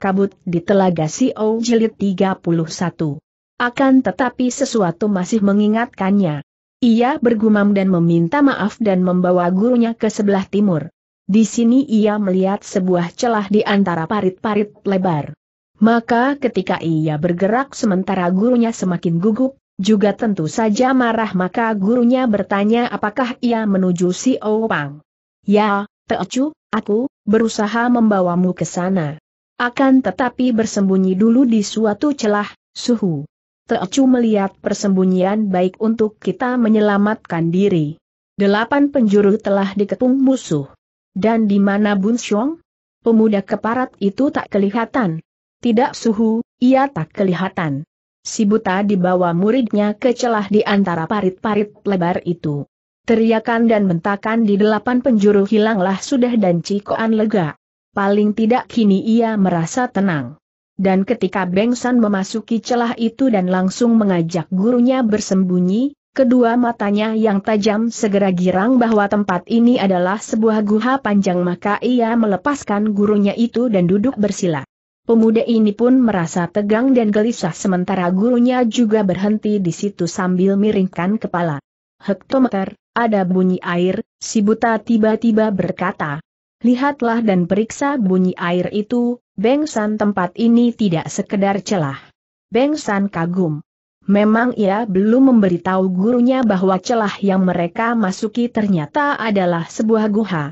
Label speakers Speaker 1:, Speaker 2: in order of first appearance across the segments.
Speaker 1: kabut di Telaga Sio Jilid 31. Akan tetapi sesuatu masih mengingatkannya. Ia bergumam dan meminta maaf dan membawa gurunya ke sebelah timur. Di sini ia melihat sebuah celah di antara parit-parit lebar. Maka ketika ia bergerak sementara gurunya semakin gugup, juga tentu saja marah maka gurunya bertanya apakah ia menuju si Opang. Ya, Teocu, aku, berusaha membawamu ke sana. Akan tetapi bersembunyi dulu di suatu celah, suhu. Teocu melihat persembunyian baik untuk kita menyelamatkan diri. Delapan penjuru telah dikepung musuh. Dan di mana Bun Xiong? Pemuda keparat itu tak kelihatan. Tidak suhu, ia tak kelihatan. Si buta dibawa muridnya ke celah di antara parit-parit lebar itu. Teriakan dan bentakan di delapan penjuru hilanglah sudah dan Cikoan lega paling tidak kini ia merasa tenang. Dan ketika Bengsan memasuki celah itu dan langsung mengajak gurunya bersembunyi, kedua matanya yang tajam segera girang bahwa tempat ini adalah sebuah guha panjang maka ia melepaskan gurunya itu dan duduk bersila. Pemuda ini pun merasa tegang dan gelisah sementara gurunya juga berhenti di situ sambil miringkan kepala. Hektometer, ada bunyi air, si buta tiba-tiba berkata. Lihatlah dan periksa bunyi air itu, Bengsan tempat ini tidak sekedar celah. Bengsan kagum. Memang ia belum memberitahu gurunya bahwa celah yang mereka masuki ternyata adalah sebuah guha.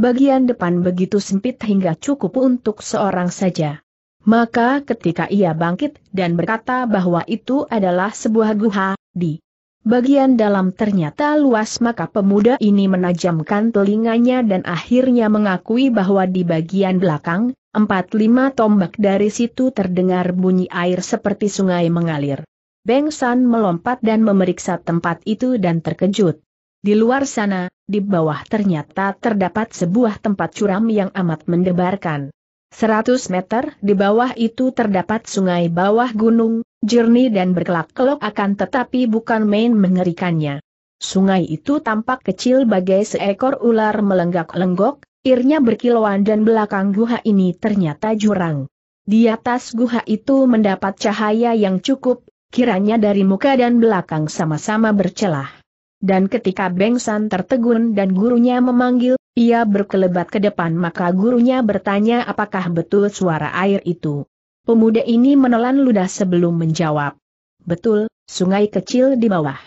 Speaker 1: Bagian depan begitu sempit hingga cukup untuk seorang saja. Maka ketika ia bangkit dan berkata bahwa itu adalah sebuah guha, di Bagian dalam ternyata luas maka pemuda ini menajamkan telinganya dan akhirnya mengakui bahwa di bagian belakang, empat lima tombak dari situ terdengar bunyi air seperti sungai mengalir. Beng melompat dan memeriksa tempat itu dan terkejut. Di luar sana, di bawah ternyata terdapat sebuah tempat curam yang amat mendebarkan. Seratus meter di bawah itu terdapat sungai bawah gunung, jernih dan berkelak-kelok akan tetapi bukan main mengerikannya. Sungai itu tampak kecil bagai seekor ular melenggak-lenggok, irnya berkilauan dan belakang guha ini ternyata jurang. Di atas guha itu mendapat cahaya yang cukup, kiranya dari muka dan belakang sama-sama bercelah. Dan ketika Bengsan tertegun dan gurunya memanggil, ia berkelebat ke depan maka gurunya bertanya apakah betul suara air itu. Pemuda ini menelan ludah sebelum menjawab. Betul, sungai kecil di bawah.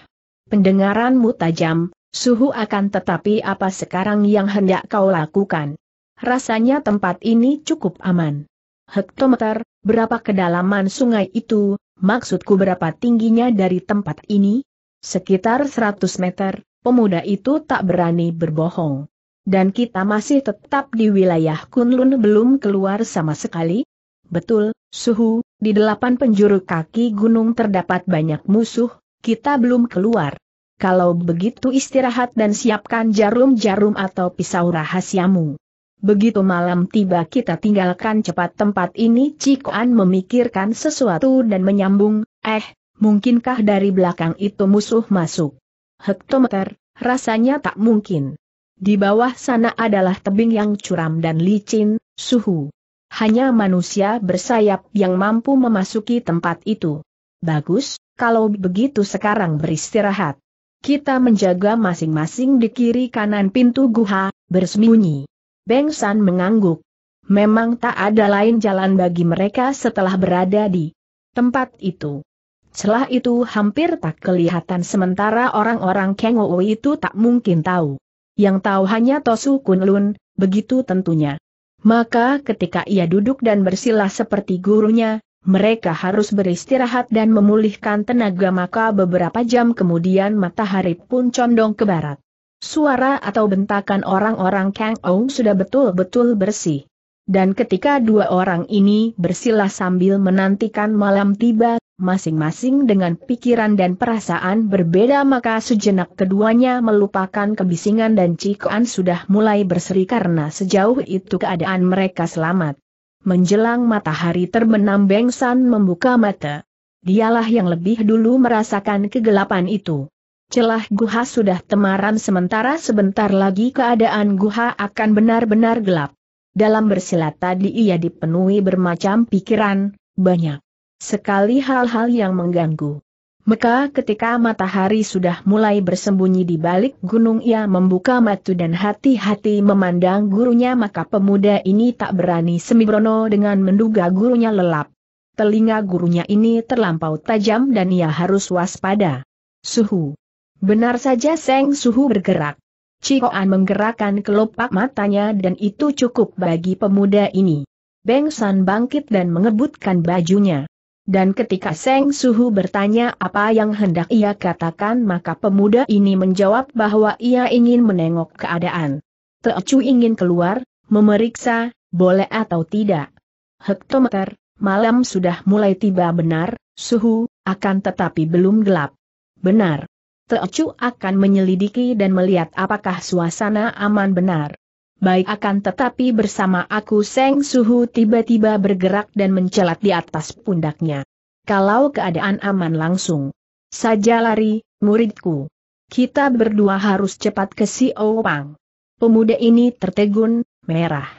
Speaker 1: Pendengaranmu tajam, suhu akan tetapi apa sekarang yang hendak kau lakukan? Rasanya tempat ini cukup aman. Hektometer, berapa kedalaman sungai itu, maksudku berapa tingginya dari tempat ini? Sekitar 100 meter, pemuda itu tak berani berbohong. Dan kita masih tetap di wilayah Kunlun belum keluar sama sekali? Betul, Suhu, di delapan penjuru kaki gunung terdapat banyak musuh, kita belum keluar. Kalau begitu istirahat dan siapkan jarum-jarum atau pisau rahasiamu. Begitu malam tiba kita tinggalkan cepat tempat ini Cikoan memikirkan sesuatu dan menyambung, eh, mungkinkah dari belakang itu musuh masuk? Hektometer, rasanya tak mungkin. Di bawah sana adalah tebing yang curam dan licin, suhu hanya manusia bersayap yang mampu memasuki tempat itu. Bagus, kalau begitu sekarang beristirahat. Kita menjaga masing-masing di kiri kanan pintu guha, bersembunyi. Beng San mengangguk. Memang tak ada lain jalan bagi mereka setelah berada di tempat itu. Celah itu hampir tak kelihatan sementara orang-orang Kengowo itu tak mungkin tahu. Yang tahu hanya Tosu Kunlun, begitu tentunya. Maka ketika ia duduk dan bersilah seperti gurunya, mereka harus beristirahat dan memulihkan tenaga maka beberapa jam kemudian matahari pun condong ke barat. Suara atau bentakan orang-orang Kang Ong sudah betul-betul bersih. Dan ketika dua orang ini bersilah sambil menantikan malam tiba, masing-masing dengan pikiran dan perasaan berbeda maka sejenak keduanya melupakan kebisingan dan Cikoan sudah mulai berseri karena sejauh itu keadaan mereka selamat. Menjelang matahari terbenam Bengsan membuka mata. Dialah yang lebih dulu merasakan kegelapan itu. Celah guha sudah temaram sementara sebentar lagi keadaan guha akan benar-benar gelap. Dalam bersilat tadi ia dipenuhi bermacam pikiran, banyak sekali hal-hal yang mengganggu. Maka ketika matahari sudah mulai bersembunyi di balik gunung ia membuka mata dan hati-hati memandang gurunya maka pemuda ini tak berani sembrono dengan menduga gurunya lelap. Telinga gurunya ini terlampau tajam dan ia harus waspada. Suhu. Benar saja Seng Suhu bergerak. Cikoan menggerakkan kelopak matanya dan itu cukup bagi pemuda ini. Beng San bangkit dan mengebutkan bajunya. Dan ketika Seng Suhu bertanya apa yang hendak ia katakan maka pemuda ini menjawab bahwa ia ingin menengok keadaan. Teocu ingin keluar, memeriksa, boleh atau tidak. Hektometer, malam sudah mulai tiba benar, suhu, akan tetapi belum gelap. Benar. Teocu akan menyelidiki dan melihat apakah suasana aman benar baik akan tetapi bersama aku Seng Suhu tiba-tiba bergerak dan mencelat di atas pundaknya. Kalau keadaan aman langsung saja lari, muridku. Kita berdua harus cepat ke si Owang. Oh Pemuda ini tertegun, merah.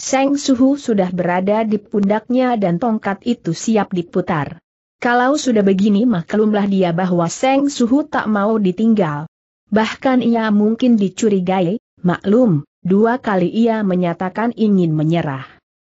Speaker 1: Seng Suhu sudah berada di pundaknya dan tongkat itu siap diputar. Kalau sudah begini maklumlah dia bahwa Seng Suhu tak mau ditinggal. Bahkan ia mungkin dicurigai, maklum, dua kali ia menyatakan ingin menyerah.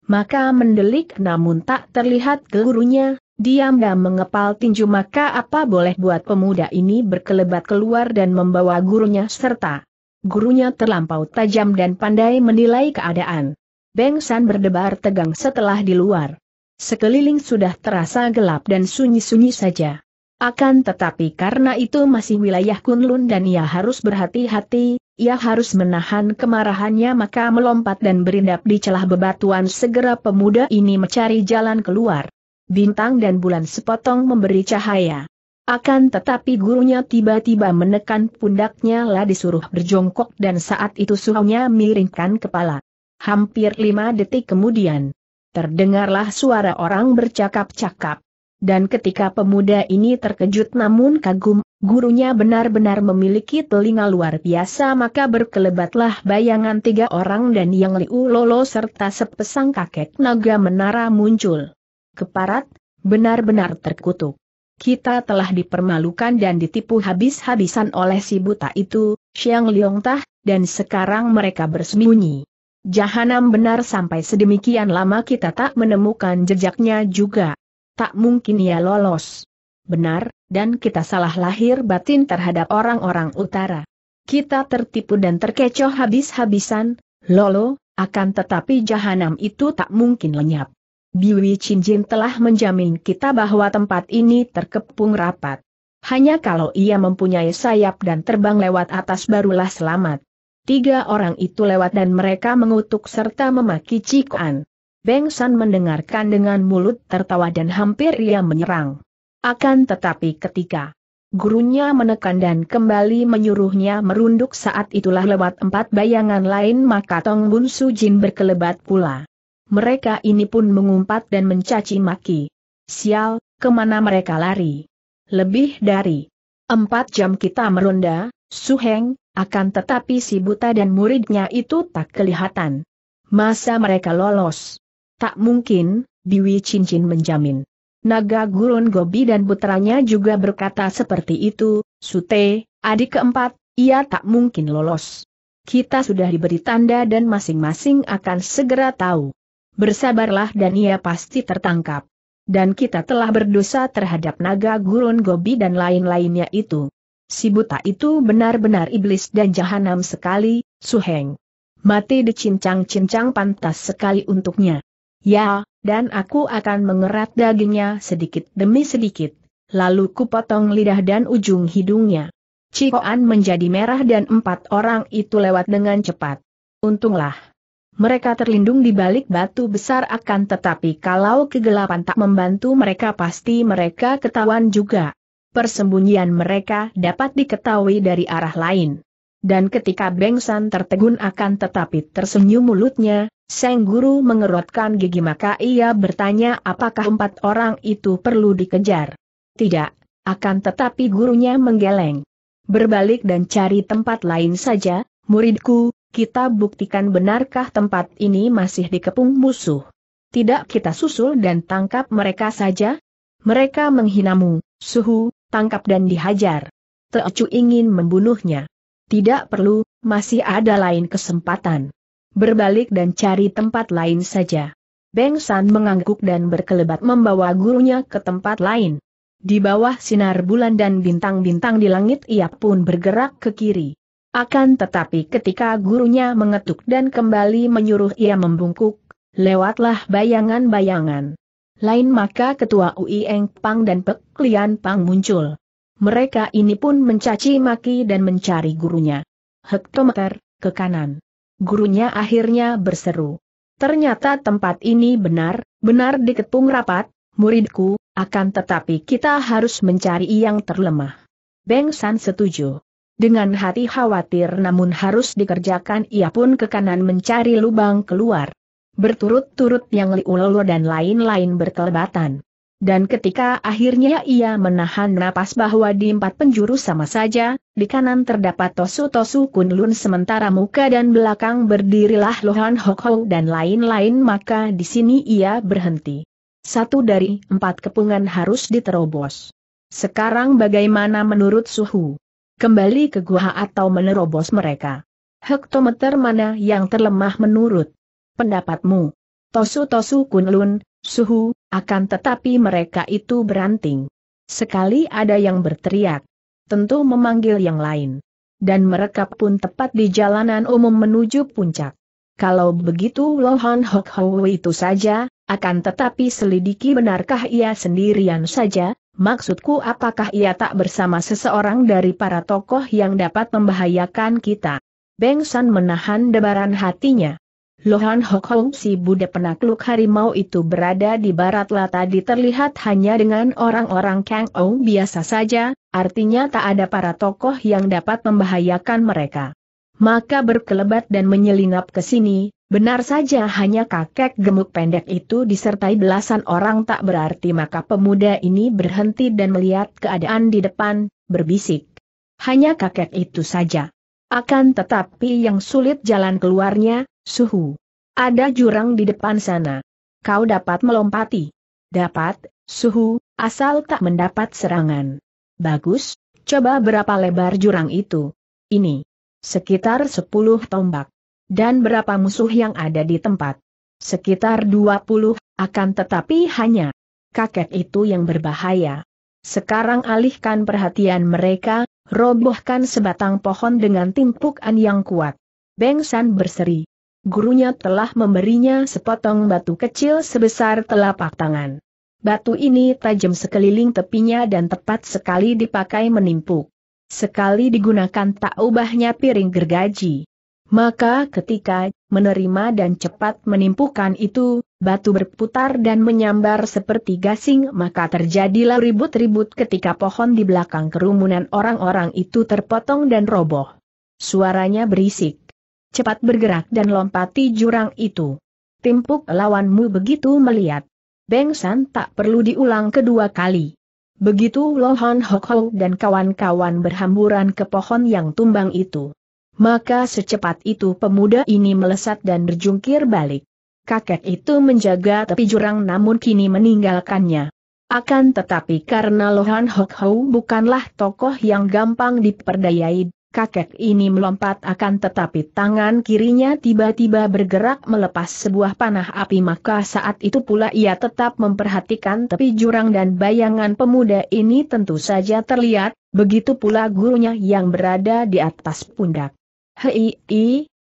Speaker 1: Maka mendelik namun tak terlihat gelurunya, diam dan mengepal tinju maka apa boleh buat pemuda ini berkelebat keluar dan membawa gurunya serta. Gurunya terlampau tajam dan pandai menilai keadaan. Beng San berdebar tegang setelah di luar. Sekeliling sudah terasa gelap dan sunyi-sunyi saja. Akan tetapi karena itu masih wilayah Kunlun dan ia harus berhati-hati, ia harus menahan kemarahannya maka melompat dan berindap di celah bebatuan segera pemuda ini mencari jalan keluar. Bintang dan bulan sepotong memberi cahaya. Akan tetapi gurunya tiba-tiba menekan pundaknya lah disuruh berjongkok dan saat itu suhunya miringkan kepala. Hampir lima detik kemudian, terdengarlah suara orang bercakap-cakap. Dan ketika pemuda ini terkejut namun kagum Gurunya benar-benar memiliki telinga luar biasa maka berkelebatlah bayangan tiga orang dan yang Liu Lolo serta sepesang kakek naga menara muncul. Keparat, benar-benar terkutuk. Kita telah dipermalukan dan ditipu habis-habisan oleh si buta itu, Xiang Liong Tah, dan sekarang mereka bersembunyi. Jahanam benar sampai sedemikian lama kita tak menemukan jejaknya juga. Tak mungkin ia lolos benar, dan kita salah lahir batin terhadap orang-orang utara. Kita tertipu dan terkecoh habis-habisan, lolo, akan tetapi jahanam itu tak mungkin lenyap. Biwi Cinjin telah menjamin kita bahwa tempat ini terkepung rapat. Hanya kalau ia mempunyai sayap dan terbang lewat atas barulah selamat. Tiga orang itu lewat dan mereka mengutuk serta memaki Cikuan. Beng San mendengarkan dengan mulut tertawa dan hampir ia menyerang. Akan tetapi ketika gurunya menekan dan kembali menyuruhnya merunduk saat itulah lewat empat bayangan lain maka Tong Bun Jin berkelebat pula. Mereka ini pun mengumpat dan mencaci maki. Sial, kemana mereka lari? Lebih dari empat jam kita meronda, Su Heng, akan tetapi si buta dan muridnya itu tak kelihatan. Masa mereka lolos? Tak mungkin, biwi Cincin menjamin. Naga Gurun Gobi dan putranya juga berkata seperti itu, Sute, adik keempat, ia tak mungkin lolos. Kita sudah diberi tanda dan masing-masing akan segera tahu. Bersabarlah dan ia pasti tertangkap. Dan kita telah berdosa terhadap naga gurun gobi dan lain-lainnya itu. Si buta itu benar-benar iblis dan jahanam sekali, Suheng. Mati dicincang-cincang pantas sekali untuknya. Ya, dan aku akan mengerat dagingnya sedikit demi sedikit. Lalu kupotong lidah dan ujung hidungnya. Cikoan menjadi merah dan empat orang itu lewat dengan cepat. Untunglah. Mereka terlindung di balik batu besar akan tetapi kalau kegelapan tak membantu mereka pasti mereka ketahuan juga. Persembunyian mereka dapat diketahui dari arah lain. Dan ketika Bengsan tertegun akan tetapi tersenyum mulutnya, Seng Guru mengerutkan gigi maka ia bertanya apakah empat orang itu perlu dikejar. Tidak, akan tetapi gurunya menggeleng. Berbalik dan cari tempat lain saja, muridku, kita buktikan benarkah tempat ini masih dikepung musuh. Tidak kita susul dan tangkap mereka saja? Mereka menghinamu, suhu, tangkap dan dihajar. Teocu ingin membunuhnya. Tidak perlu, masih ada lain kesempatan berbalik dan cari tempat lain saja. Beng San mengangguk dan berkelebat membawa gurunya ke tempat lain. Di bawah sinar bulan dan bintang-bintang di langit ia pun bergerak ke kiri. Akan tetapi ketika gurunya mengetuk dan kembali menyuruh ia membungkuk, lewatlah bayangan-bayangan. Lain maka ketua Ui Eng Pang dan Pek Lian Pang muncul. Mereka ini pun mencaci maki dan mencari gurunya. Hektometer, ke kanan gurunya akhirnya berseru. Ternyata tempat ini benar, benar diketung rapat, muridku, akan tetapi kita harus mencari yang terlemah. Beng San setuju. Dengan hati khawatir namun harus dikerjakan ia pun ke kanan mencari lubang keluar. Berturut-turut yang Liulolo dan lain-lain berkelebatan. Dan ketika akhirnya ia menahan napas bahwa di empat penjuru sama saja, di kanan terdapat Tosu-Tosu Kunlun sementara muka dan belakang berdirilah Lohan Hokhou dan lain-lain maka di sini ia berhenti. Satu dari empat kepungan harus diterobos. Sekarang bagaimana menurut Suhu? Kembali ke gua atau menerobos mereka? Hektometer mana yang terlemah menurut pendapatmu? Tosu-Tosu Kunlun, suhu, akan tetapi mereka itu beranting. Sekali ada yang berteriak, tentu memanggil yang lain. Dan mereka pun tepat di jalanan umum menuju puncak. Kalau begitu Lohan Hok itu saja, akan tetapi selidiki benarkah ia sendirian saja, maksudku apakah ia tak bersama seseorang dari para tokoh yang dapat membahayakan kita. Beng San menahan debaran hatinya. Lohan Hokong si Buddha penakluk harimau itu berada di barat tadi terlihat hanya dengan orang-orang Kang Ong biasa saja, artinya tak ada para tokoh yang dapat membahayakan mereka. Maka berkelebat dan menyelinap ke sini, benar saja hanya kakek gemuk pendek itu disertai belasan orang tak berarti maka pemuda ini berhenti dan melihat keadaan di depan, berbisik. Hanya kakek itu saja. Akan tetapi yang sulit jalan keluarnya, Suhu. Ada jurang di depan sana. Kau dapat melompati. Dapat, Suhu, asal tak mendapat serangan. Bagus, coba berapa lebar jurang itu. Ini. Sekitar 10 tombak. Dan berapa musuh yang ada di tempat. Sekitar 20, akan tetapi hanya kakek itu yang berbahaya. Sekarang alihkan perhatian mereka, robohkan sebatang pohon dengan timpukan yang kuat. Beng berseri, gurunya telah memberinya sepotong batu kecil sebesar telapak tangan. Batu ini tajam sekeliling tepinya dan tepat sekali dipakai menimpuk. Sekali digunakan tak ubahnya piring gergaji. Maka ketika menerima dan cepat menimpukan itu, batu berputar dan menyambar seperti gasing maka terjadilah ribut-ribut ketika pohon di belakang kerumunan orang-orang itu terpotong dan roboh. Suaranya berisik cepat bergerak dan lompati jurang itu. Timpuk lawanmu begitu melihat. Beng San tak perlu diulang kedua kali. Begitu Lohan Hok dan kawan-kawan berhamburan ke pohon yang tumbang itu. Maka secepat itu pemuda ini melesat dan berjungkir balik. Kakek itu menjaga tepi jurang namun kini meninggalkannya. Akan tetapi karena Lohan Hok Hou bukanlah tokoh yang gampang diperdayai, kakek ini melompat akan tetapi tangan kirinya tiba-tiba bergerak melepas sebuah panah api maka saat itu pula ia tetap memperhatikan tepi jurang dan bayangan pemuda ini tentu saja terlihat, begitu pula gurunya yang berada di atas pundak. Hei,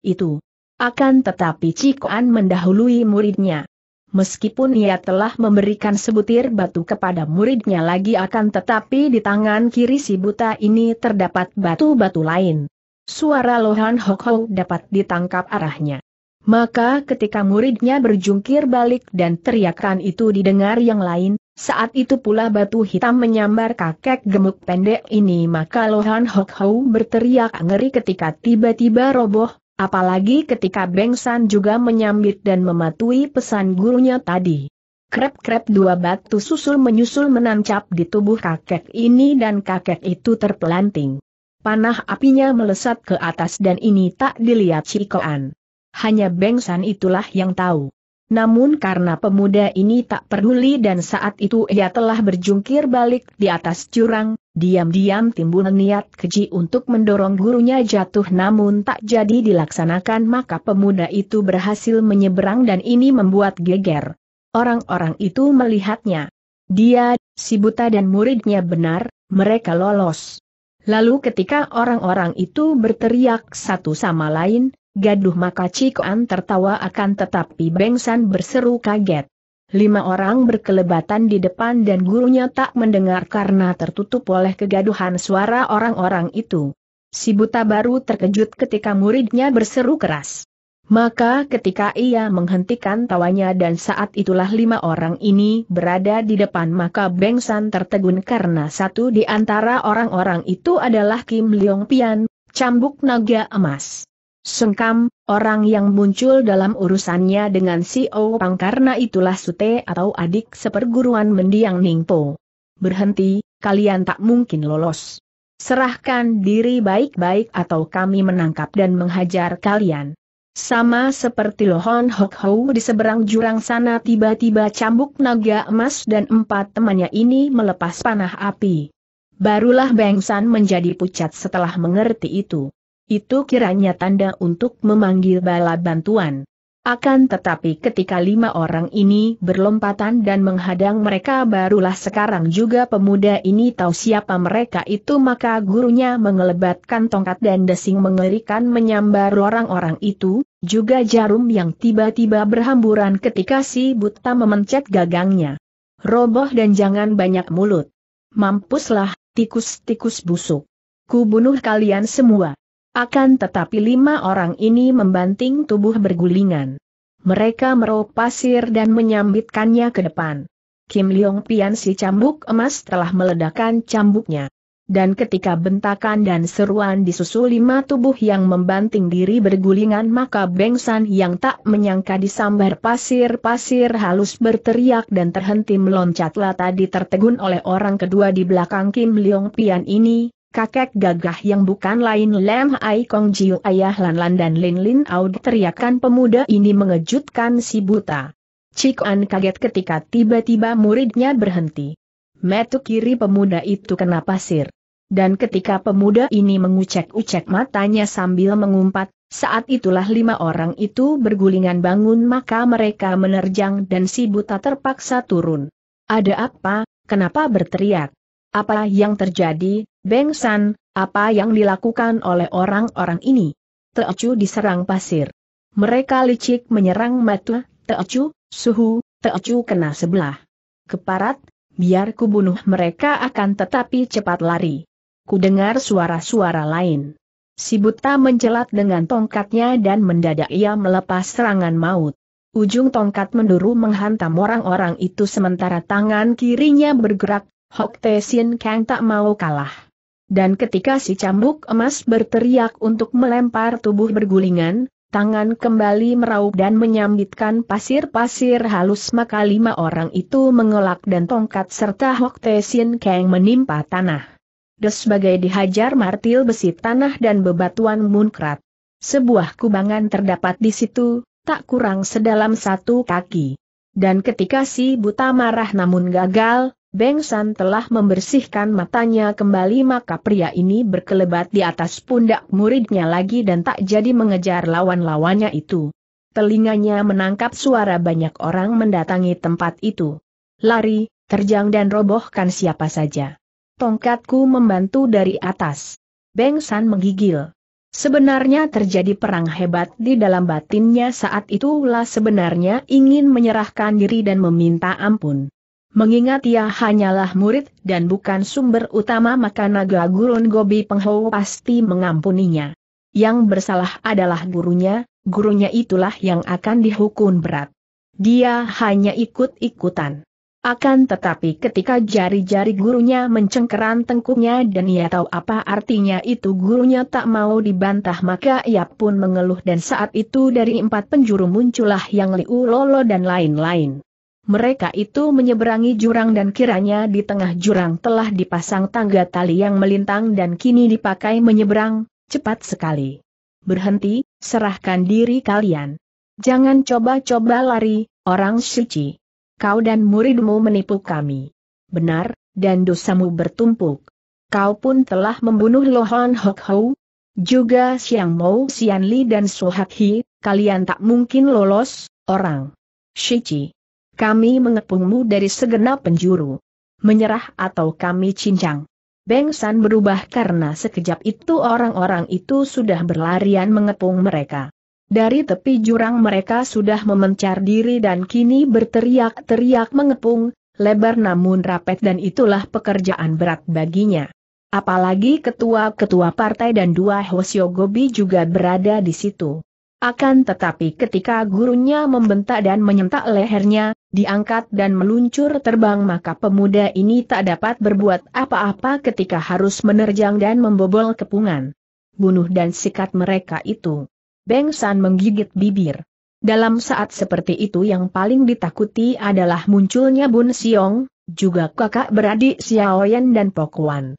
Speaker 1: itu. Akan tetapi cikoan mendahului muridnya meskipun ia telah memberikan sebutir batu kepada muridnya lagi akan tetapi di tangan kiri si buta ini terdapat batu-batu lain. Suara Lohan Hok dapat ditangkap arahnya. Maka ketika muridnya berjungkir balik dan teriakan itu didengar yang lain, saat itu pula batu hitam menyambar kakek gemuk pendek ini maka Lohan Hok Hou berteriak ngeri ketika tiba-tiba roboh, Apalagi ketika Beng San juga menyambit dan mematuhi pesan gurunya tadi. Krep-krep dua batu susul menyusul menancap di tubuh kakek ini dan kakek itu terpelanting. Panah apinya melesat ke atas dan ini tak dilihat Cikoan. Hanya Beng San itulah yang tahu. Namun karena pemuda ini tak peduli dan saat itu ia telah berjungkir balik di atas jurang, diam-diam timbul niat keji untuk mendorong gurunya jatuh namun tak jadi dilaksanakan maka pemuda itu berhasil menyeberang dan ini membuat geger. Orang-orang itu melihatnya. Dia, si buta dan muridnya benar, mereka lolos. Lalu ketika orang-orang itu berteriak satu sama lain, Gaduh maka Cikoan tertawa akan tetapi Beng berseru kaget. Lima orang berkelebatan di depan dan gurunya tak mendengar karena tertutup oleh kegaduhan suara orang-orang itu. Si buta baru terkejut ketika muridnya berseru keras. Maka ketika ia menghentikan tawanya dan saat itulah lima orang ini berada di depan maka Beng tertegun karena satu di antara orang-orang itu adalah Kim Leong Pian, cambuk naga emas. Sengkam, orang yang muncul dalam urusannya dengan si Opang karena itulah Sute atau adik seperguruan mendiang Ningpo. Berhenti, kalian tak mungkin lolos. Serahkan diri baik-baik atau kami menangkap dan menghajar kalian. Sama seperti Lohon Hok Hou di seberang jurang sana tiba-tiba cambuk naga emas dan empat temannya ini melepas panah api. Barulah Beng San menjadi pucat setelah mengerti itu. Itu kiranya tanda untuk memanggil bala bantuan. Akan tetapi ketika lima orang ini berlompatan dan menghadang mereka barulah sekarang juga pemuda ini tahu siapa mereka itu maka gurunya mengelebatkan tongkat dan desing mengerikan menyambar orang-orang itu, juga jarum yang tiba-tiba berhamburan ketika si buta memencet gagangnya. Roboh dan jangan banyak mulut. Mampuslah, tikus-tikus busuk. Kubunuh kalian semua. Akan tetapi lima orang ini membanting tubuh bergulingan. Mereka meraup pasir dan menyambitkannya ke depan. Kim Leong Pian si cambuk emas telah meledakkan cambuknya. Dan ketika bentakan dan seruan disusul lima tubuh yang membanting diri bergulingan maka Beng San yang tak menyangka disambar pasir-pasir halus berteriak dan terhenti meloncatlah tadi tertegun oleh orang kedua di belakang Kim Leong Pian ini, kakek gagah yang bukan lain Lem Ai Kong Jiu ayah Lan Lan dan Lin Lin Aud teriakan pemuda ini mengejutkan si buta. Cik An kaget ketika tiba-tiba muridnya berhenti. Metu kiri pemuda itu kena pasir. Dan ketika pemuda ini mengucek-ucek matanya sambil mengumpat, saat itulah lima orang itu bergulingan bangun maka mereka menerjang dan si buta terpaksa turun. Ada apa, kenapa berteriak? Apa yang terjadi, Beng San, apa yang dilakukan oleh orang-orang ini? Teocu diserang pasir. Mereka licik menyerang Matu, Teocu, Suhu, Teocu kena sebelah. Keparat, biar kubunuh mereka akan tetapi cepat lari. Ku dengar suara-suara lain. Si buta mencelat dengan tongkatnya dan mendadak ia melepas serangan maut. Ujung tongkat menduru menghantam orang-orang itu sementara tangan kirinya bergerak, Hok Te Sin Kang tak mau kalah. Dan ketika si cambuk emas berteriak untuk melempar tubuh bergulingan, tangan kembali meraup dan menyambitkan pasir-pasir halus maka lima orang itu mengelak dan tongkat serta Hok Tesin Kang menimpa tanah. Des sebagai dihajar martil besi tanah dan bebatuan munkrat. Sebuah kubangan terdapat di situ, tak kurang sedalam satu kaki. Dan ketika si buta marah namun gagal, Beng San telah membersihkan matanya kembali maka pria ini berkelebat di atas pundak muridnya lagi dan tak jadi mengejar lawan-lawannya itu. Telinganya menangkap suara banyak orang mendatangi tempat itu. Lari, terjang dan robohkan siapa saja. Tongkatku membantu dari atas. Beng San menggigil. Sebenarnya terjadi perang hebat di dalam batinnya saat itulah sebenarnya ingin menyerahkan diri dan meminta ampun. Mengingat ia hanyalah murid dan bukan sumber utama maka naga gurun Gobi Penghou pasti mengampuninya. Yang bersalah adalah gurunya, gurunya itulah yang akan dihukum berat. Dia hanya ikut-ikutan. Akan tetapi ketika jari-jari gurunya mencengkeram tengkuknya dan ia tahu apa artinya itu gurunya tak mau dibantah maka ia pun mengeluh dan saat itu dari empat penjuru muncullah yang Liu Lolo dan lain-lain mereka itu menyeberangi jurang dan kiranya di tengah jurang telah dipasang tangga tali yang melintang dan kini dipakai menyeberang, cepat sekali. Berhenti, serahkan diri kalian. Jangan coba-coba lari, orang suci. Kau dan muridmu menipu kami. Benar, dan dosamu bertumpuk. Kau pun telah membunuh Lohan Hok Hou, juga Xiang Mo, Xian Li dan Su Hak Hi, kalian tak mungkin lolos, orang. Shichi. Kami mengepungmu dari segenap penjuru. Menyerah atau kami cincang. Beng San berubah karena sekejap itu orang-orang itu sudah berlarian mengepung mereka. Dari tepi jurang mereka sudah memencar diri dan kini berteriak-teriak mengepung, lebar namun rapet dan itulah pekerjaan berat baginya. Apalagi ketua-ketua partai dan dua Hosyo juga berada di situ. Akan tetapi ketika gurunya membentak dan menyentak lehernya, diangkat dan meluncur terbang maka pemuda ini tak dapat berbuat apa-apa ketika harus menerjang dan membobol kepungan. Bunuh dan sikat mereka itu. Beng San menggigit bibir. Dalam saat seperti itu yang paling ditakuti adalah munculnya Bun Siong, juga kakak beradik Xiaoyan dan Pokuan.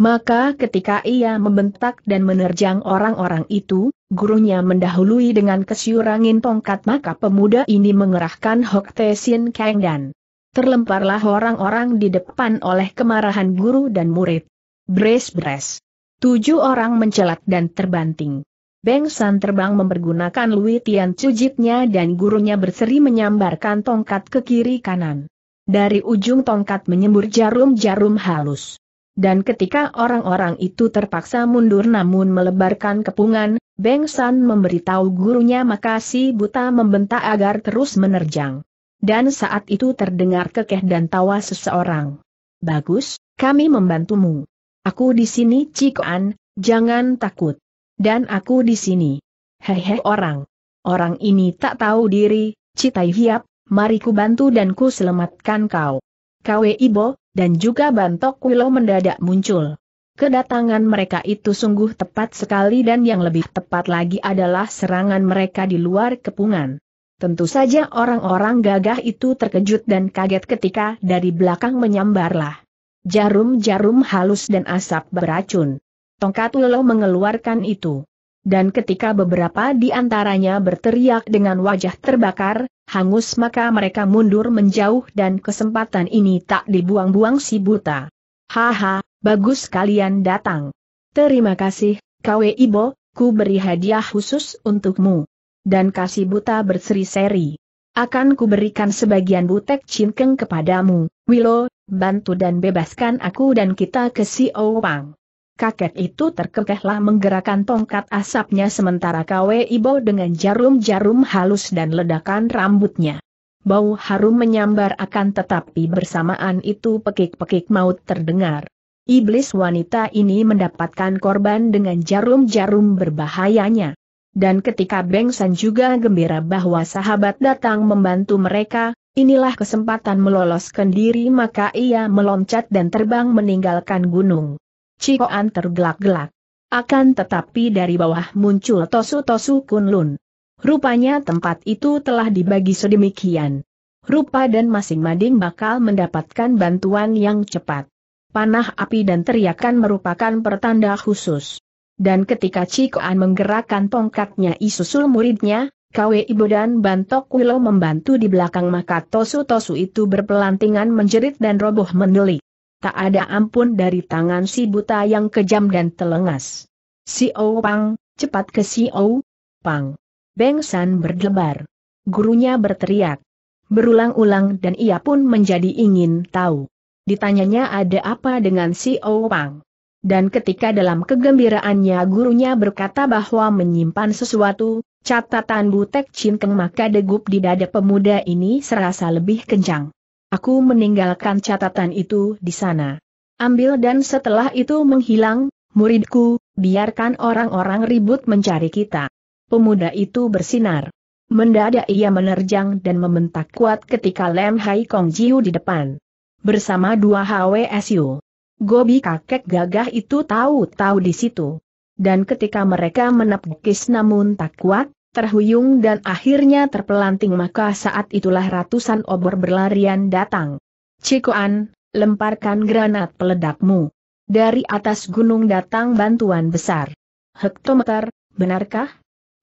Speaker 1: Maka ketika ia membentak dan menerjang orang-orang itu, gurunya mendahului dengan kesyurangin tongkat maka pemuda ini mengerahkan Hok Te Sin Kang dan terlemparlah orang-orang di depan oleh kemarahan guru dan murid. Bres-bres. Tujuh orang mencelat dan terbanting. Beng San terbang mempergunakan Lui Tian Cujitnya dan gurunya berseri menyambarkan tongkat ke kiri kanan. Dari ujung tongkat menyembur jarum-jarum halus. Dan ketika orang-orang itu terpaksa mundur namun melebarkan kepungan, Beng San memberitahu gurunya maka buta membentak agar terus menerjang. Dan saat itu terdengar kekeh dan tawa seseorang. Bagus, kami membantumu. Aku di sini Cikoan, jangan takut. Dan aku di sini. Hehe orang. Orang ini tak tahu diri, Citai Hiap, mari ku bantu dan ku selamatkan kau. Kwe Ibo, dan juga bantok Wilo mendadak muncul. Kedatangan mereka itu sungguh tepat sekali dan yang lebih tepat lagi adalah serangan mereka di luar kepungan. Tentu saja orang-orang gagah itu terkejut dan kaget ketika dari belakang menyambarlah. Jarum-jarum halus dan asap beracun. Tongkat Wilo mengeluarkan itu. Dan ketika beberapa di antaranya berteriak dengan wajah terbakar, hangus maka mereka mundur menjauh dan kesempatan ini tak dibuang-buang si buta. Haha, bagus kalian datang. Terima kasih, Kwe Ibo, ku beri hadiah khusus untukmu. Dan kasih buta berseri-seri. Akan kuberikan sebagian butek cinkeng kepadamu, Wilo, bantu dan bebaskan aku dan kita ke Si Owang kakek itu terkekehlah menggerakkan tongkat asapnya sementara Kwe Ibo dengan jarum-jarum halus dan ledakan rambutnya. Bau harum menyambar akan tetapi bersamaan itu pekik-pekik maut terdengar. Iblis wanita ini mendapatkan korban dengan jarum-jarum berbahayanya. Dan ketika Beng San juga gembira bahwa sahabat datang membantu mereka, inilah kesempatan meloloskan diri maka ia meloncat dan terbang meninggalkan gunung. Cikoan tergelak-gelak. Akan tetapi dari bawah muncul Tosu-Tosu Kunlun. Rupanya tempat itu telah dibagi sedemikian. Rupa dan masing-masing bakal mendapatkan bantuan yang cepat. Panah api dan teriakan merupakan pertanda khusus. Dan ketika Cikoan menggerakkan tongkatnya isusul muridnya, Kwe Ibo dan Bantok Wilo membantu di belakang maka Tosu-Tosu itu berpelantingan menjerit dan roboh mendelik. Tak ada ampun dari tangan si buta yang kejam dan telengas. Si O Pang, cepat ke si O Pang. Beng San berdebar. Gurunya berteriak. Berulang-ulang dan ia pun menjadi ingin tahu. Ditanyanya ada apa dengan si O Pang. Dan ketika dalam kegembiraannya gurunya berkata bahwa menyimpan sesuatu, catatan Butek Keng maka degup di dada pemuda ini serasa lebih kencang. Aku meninggalkan catatan itu di sana. Ambil dan setelah itu menghilang, muridku, biarkan orang-orang ribut mencari kita. Pemuda itu bersinar. Mendadak ia menerjang dan membentak kuat ketika Lem Hai Kong Jiu di depan. Bersama dua HWSU. Gobi kakek gagah itu tahu-tahu di situ. Dan ketika mereka menepukis namun tak kuat, terhuyung dan akhirnya terpelanting maka saat itulah ratusan obor berlarian datang. Cikoan, lemparkan granat peledakmu. Dari atas gunung datang bantuan besar. Hektometer, benarkah?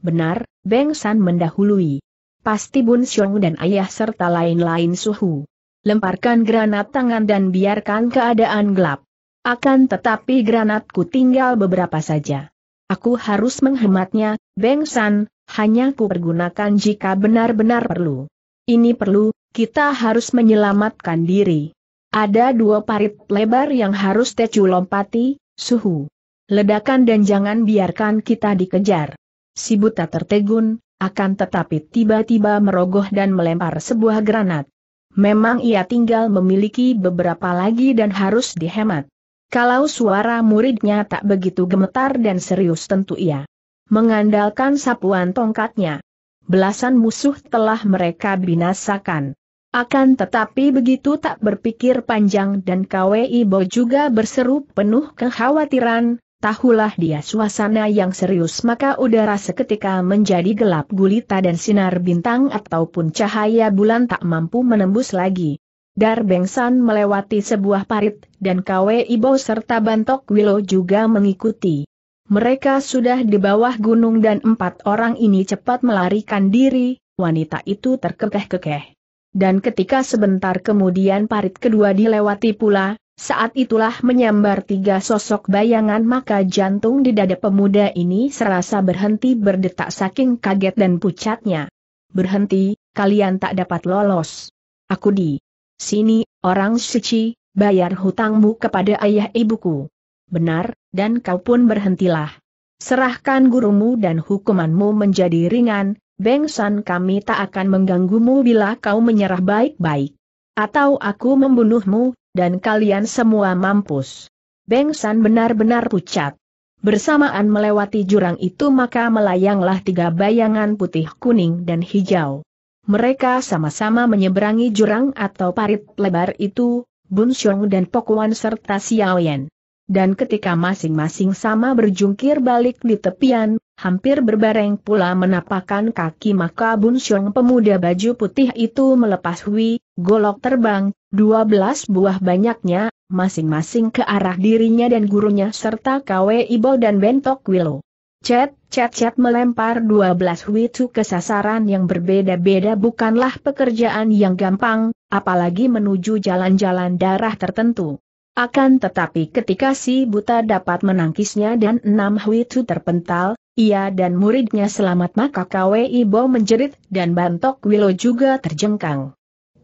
Speaker 1: Benar, Beng San mendahului. Pasti Bun Xiong dan ayah serta lain-lain suhu. Lemparkan granat tangan dan biarkan keadaan gelap. Akan tetapi granatku tinggal beberapa saja. Aku harus menghematnya, Beng San, hanya ku pergunakan jika benar-benar perlu. Ini perlu, kita harus menyelamatkan diri. Ada dua parit lebar yang harus Tecu lompati, suhu. Ledakan dan jangan biarkan kita dikejar. Si buta tertegun, akan tetapi tiba-tiba merogoh dan melempar sebuah granat. Memang ia tinggal memiliki beberapa lagi dan harus dihemat. Kalau suara muridnya tak begitu gemetar dan serius tentu ia mengandalkan sapuan tongkatnya. Belasan musuh telah mereka binasakan. Akan tetapi begitu tak berpikir panjang dan KWI Bo juga berseru penuh kekhawatiran, Tahulah dia suasana yang serius maka udara seketika menjadi gelap gulita dan sinar bintang ataupun cahaya bulan tak mampu menembus lagi. Dar Bengsan melewati sebuah parit, dan Kwe Ibo serta Bantok Wilo juga mengikuti. Mereka sudah di bawah gunung dan empat orang ini cepat melarikan diri, wanita itu terkekeh-kekeh. Dan ketika sebentar kemudian parit kedua dilewati pula, saat itulah menyambar tiga sosok bayangan maka jantung di dada pemuda ini serasa berhenti berdetak saking kaget dan pucatnya. Berhenti, kalian tak dapat lolos. Aku di Sini, orang suci, bayar hutangmu kepada ayah ibuku. Benar, dan kau pun berhentilah. Serahkan gurumu dan hukumanmu menjadi ringan, Bengsan kami tak akan mengganggumu bila kau menyerah baik-baik. Atau aku membunuhmu, dan kalian semua mampus. Bengsan benar-benar pucat. Bersamaan melewati jurang itu maka melayanglah tiga bayangan putih kuning dan hijau. Mereka sama-sama menyeberangi jurang atau parit lebar itu, Bun Xiong dan Pokuan serta Xiao Yan. Dan ketika masing-masing sama berjungkir balik di tepian, hampir berbareng pula menapakkan kaki maka Bun Xiong pemuda baju putih itu melepas Hui, golok terbang, dua belas buah banyaknya, masing-masing ke arah dirinya dan gurunya serta Kwe Ibo dan Bentok Willow. Chet, Cacat melempar 12 witu ke sasaran yang berbeda-beda bukanlah pekerjaan yang gampang, apalagi menuju jalan-jalan darah tertentu. Akan tetapi ketika si buta dapat menangkisnya dan enam witu terpental, ia dan muridnya selamat maka Kwe Ibo menjerit dan Bantok Wilo juga terjengkang.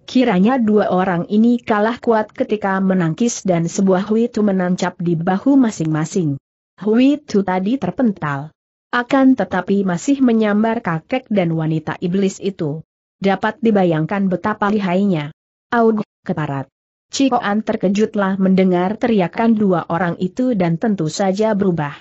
Speaker 1: Kiranya dua orang ini kalah kuat ketika menangkis dan sebuah witu menancap di bahu masing-masing. Witu tadi terpental akan tetapi masih menyambar kakek dan wanita iblis itu. Dapat dibayangkan betapa lihainya. Aug, keparat. Cikoan terkejutlah mendengar teriakan dua orang itu dan tentu saja berubah.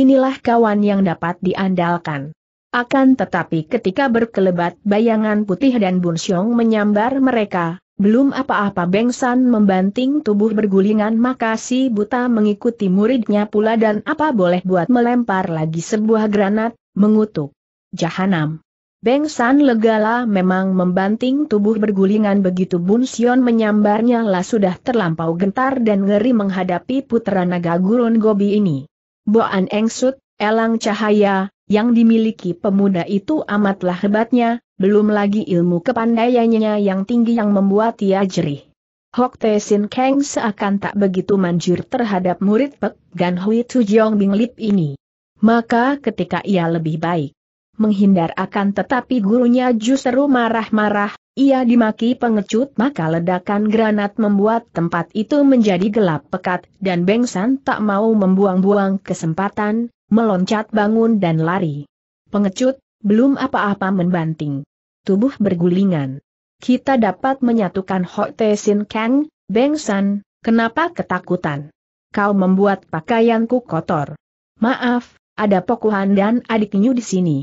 Speaker 1: Inilah kawan yang dapat diandalkan. Akan tetapi ketika berkelebat bayangan putih dan Bunsyong menyambar mereka, belum apa-apa Bengsan membanting tubuh bergulingan maka si buta mengikuti muridnya pula dan apa boleh buat melempar lagi sebuah granat, mengutuk. Jahanam. Bengsan Legala memang membanting tubuh bergulingan begitu Bun Sion menyambarnya lah sudah terlampau gentar dan ngeri menghadapi putra naga gurun gobi ini. Boan Engsut, Elang Cahaya, yang dimiliki pemuda itu amatlah hebatnya, belum lagi ilmu kepandaiannya yang tinggi yang membuat ia jerih. Hok Te Sin Kang seakan tak begitu manjur terhadap murid Pek Gan Hui Tujong Bing Lip ini. Maka ketika ia lebih baik menghindar akan tetapi gurunya justru marah-marah, ia dimaki pengecut maka ledakan granat membuat tempat itu menjadi gelap pekat dan Beng San tak mau membuang-buang kesempatan, meloncat bangun dan lari. Pengecut, belum apa-apa membanting. Tubuh bergulingan. Kita dapat menyatukan Hok Te Sin Kang, Beng San, kenapa ketakutan? Kau membuat pakaianku kotor. Maaf, ada Pokuhan dan adiknya di sini.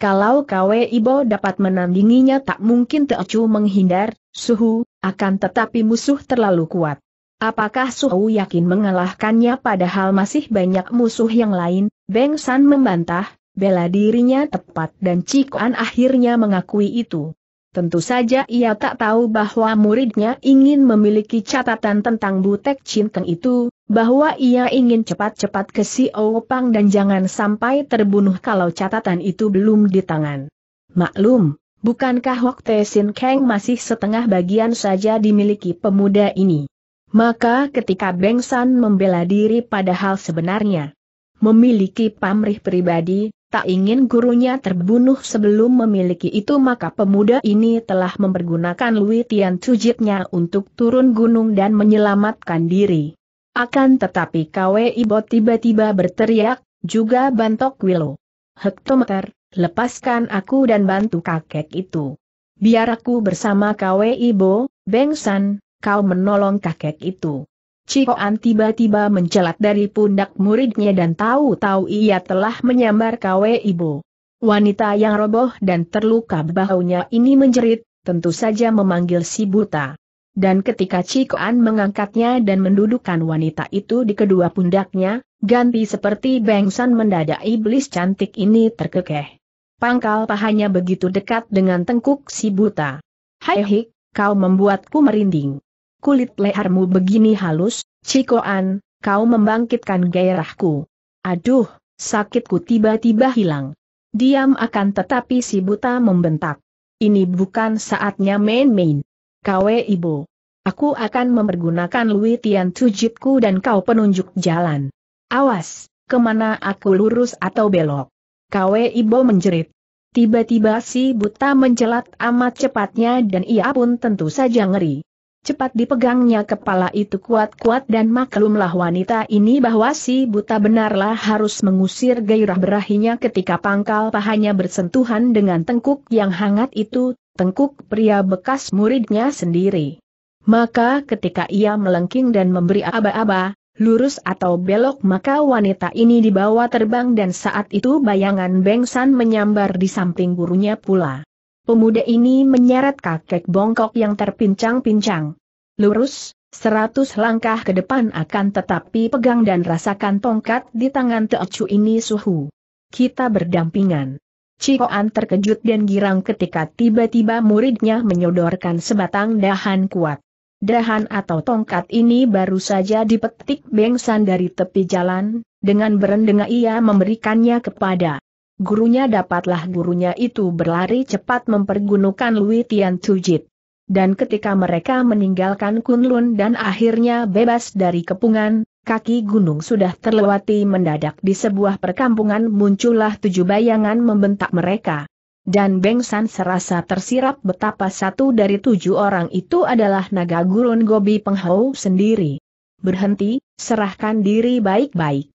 Speaker 1: Kalau kau Ibo dapat menandinginya tak mungkin teacu menghindar, suhu, akan tetapi musuh terlalu kuat. Apakah Suhu yakin mengalahkannya padahal masih banyak musuh yang lain? Beng San membantah, bela dirinya tepat dan Cikuan akhirnya mengakui itu. Tentu saja ia tak tahu bahwa muridnya ingin memiliki catatan tentang Butek Cinteng itu, bahwa ia ingin cepat-cepat ke si Pang dan jangan sampai terbunuh kalau catatan itu belum di tangan. Maklum, bukankah Hok Te Sin Kang masih setengah bagian saja dimiliki pemuda ini? Maka ketika Beng membela diri padahal sebenarnya memiliki pamrih pribadi, tak ingin gurunya terbunuh sebelum memiliki itu maka pemuda ini telah mempergunakan Lui Tian Cujitnya untuk turun gunung dan menyelamatkan diri. Akan tetapi Kwe Ibo tiba-tiba berteriak, juga bantok Wilo. Hektometer, lepaskan aku dan bantu kakek itu. Biar aku bersama Kwe Ibo, Beng San, kau menolong kakek itu. Cikoan tiba-tiba mencelat dari pundak muridnya dan tahu-tahu ia telah menyambar KW Ibu. Wanita yang roboh dan terluka bahunya ini menjerit, tentu saja memanggil si buta. Dan ketika Cikoan mengangkatnya dan mendudukan wanita itu di kedua pundaknya, ganti seperti bengsan mendadak iblis cantik ini terkekeh. Pangkal pahanya begitu dekat dengan tengkuk si buta. Hai hik, kau membuatku merinding kulit lehermu begini halus, Cikoan, kau membangkitkan gairahku. Aduh, sakitku tiba-tiba hilang. Diam akan tetapi si buta membentak. Ini bukan saatnya main-main. Kawe ibu. Aku akan memergunakan Lui Tian Tujitku dan kau penunjuk jalan. Awas, kemana aku lurus atau belok. Kawe Ibo menjerit. Tiba-tiba si buta mencelat amat cepatnya dan ia pun tentu saja ngeri. Cepat dipegangnya kepala itu kuat-kuat dan maklumlah wanita ini bahwa si buta benarlah harus mengusir gairah berahinya ketika pangkal pahanya bersentuhan dengan tengkuk yang hangat itu, tengkuk pria bekas muridnya sendiri. Maka ketika ia melengking dan memberi aba-aba, lurus atau belok maka wanita ini dibawa terbang dan saat itu bayangan Bengsan menyambar di samping gurunya pula. Pemuda ini menyeret kakek bongkok yang terpincang-pincang. Lurus, seratus langkah ke depan akan tetapi pegang dan rasakan tongkat di tangan Teocu ini suhu. Kita berdampingan. Cikoan terkejut dan girang ketika tiba-tiba muridnya menyodorkan sebatang dahan kuat. Dahan atau tongkat ini baru saja dipetik bengsan dari tepi jalan, dengan berendengah ia memberikannya kepada gurunya dapatlah gurunya itu berlari cepat mempergunakan Lui Tian Tujit. Dan ketika mereka meninggalkan Kunlun dan akhirnya bebas dari kepungan, kaki gunung sudah terlewati mendadak di sebuah perkampungan muncullah tujuh bayangan membentak mereka. Dan Beng San serasa tersirap betapa satu dari tujuh orang itu adalah naga gurun Gobi Penghau sendiri. Berhenti, serahkan diri baik-baik.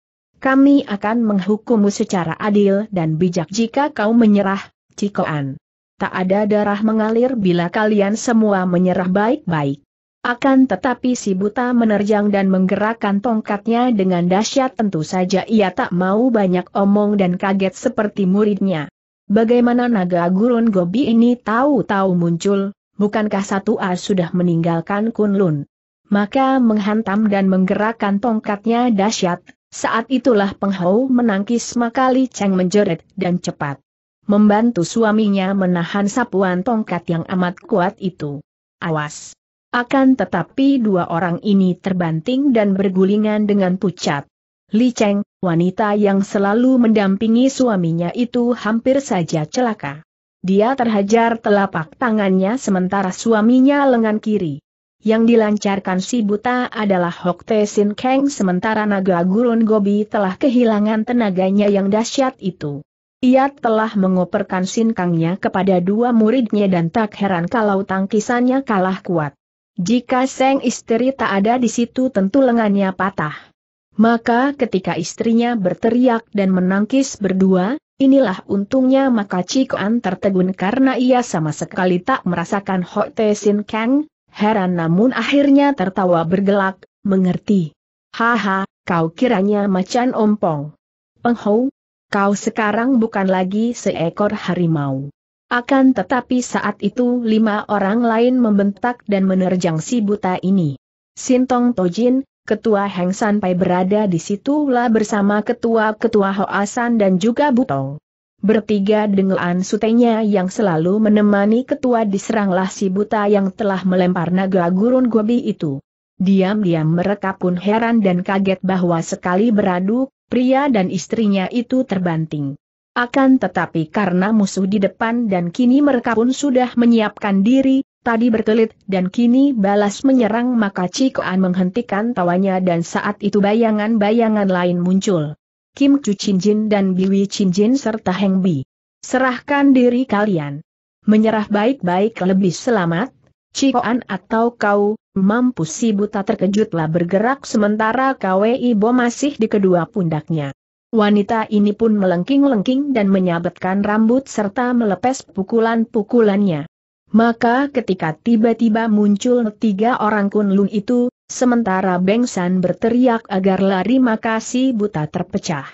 Speaker 1: Kami akan menghukummu secara adil dan bijak jika kau menyerah, Cikoan. Tak ada darah mengalir bila kalian semua menyerah baik-baik. Akan tetapi si buta menerjang dan menggerakkan tongkatnya dengan dahsyat tentu saja ia tak mau banyak omong dan kaget seperti muridnya. Bagaimana naga gurun Gobi ini tahu-tahu muncul, bukankah satu A sudah meninggalkan Kunlun? Maka menghantam dan menggerakkan tongkatnya dahsyat, saat itulah Penghau menangkis maka Li Cheng menjerit dan cepat. Membantu suaminya menahan sapuan tongkat yang amat kuat itu. Awas! Akan tetapi dua orang ini terbanting dan bergulingan dengan pucat. Li Cheng, wanita yang selalu mendampingi suaminya itu hampir saja celaka. Dia terhajar telapak tangannya sementara suaminya lengan kiri. Yang dilancarkan si buta adalah Hok Te Sin Kang sementara naga gurun Gobi telah kehilangan tenaganya yang dahsyat itu. Ia telah mengoperkan Sin Kangnya kepada dua muridnya dan tak heran kalau tangkisannya kalah kuat. Jika Seng istri tak ada di situ tentu lengannya patah. Maka ketika istrinya berteriak dan menangkis berdua, Inilah untungnya maka Cik tertegun karena ia sama sekali tak merasakan Hok Te Sin Kang, heran namun akhirnya tertawa bergelak, mengerti. Haha, kau kiranya macan ompong. Penghou, kau sekarang bukan lagi seekor harimau. Akan tetapi saat itu lima orang lain membentak dan menerjang si buta ini. Sintong Tojin, Ketua Heng Sanpai berada di situlah bersama Ketua-Ketua Hoasan dan juga Butong. Bertiga dengan sutenya yang selalu menemani ketua diseranglah si buta yang telah melempar naga gurun gobi itu. Diam-diam mereka pun heran dan kaget bahwa sekali beradu, pria dan istrinya itu terbanting. Akan tetapi karena musuh di depan dan kini mereka pun sudah menyiapkan diri, tadi berkelit dan kini balas menyerang maka Cikoan menghentikan tawanya dan saat itu bayangan-bayangan lain muncul. Kim Chu Jin dan Biwi Jin serta Heng Bi. Serahkan diri kalian. Menyerah baik-baik lebih selamat, Cikoan atau kau, mampu si buta terkejutlah bergerak sementara KWI Bo masih di kedua pundaknya. Wanita ini pun melengking-lengking dan menyabetkan rambut serta melepas pukulan-pukulannya. Maka ketika tiba-tiba muncul tiga orang kunlun itu, Sementara Beng San berteriak agar lari maka si buta terpecah.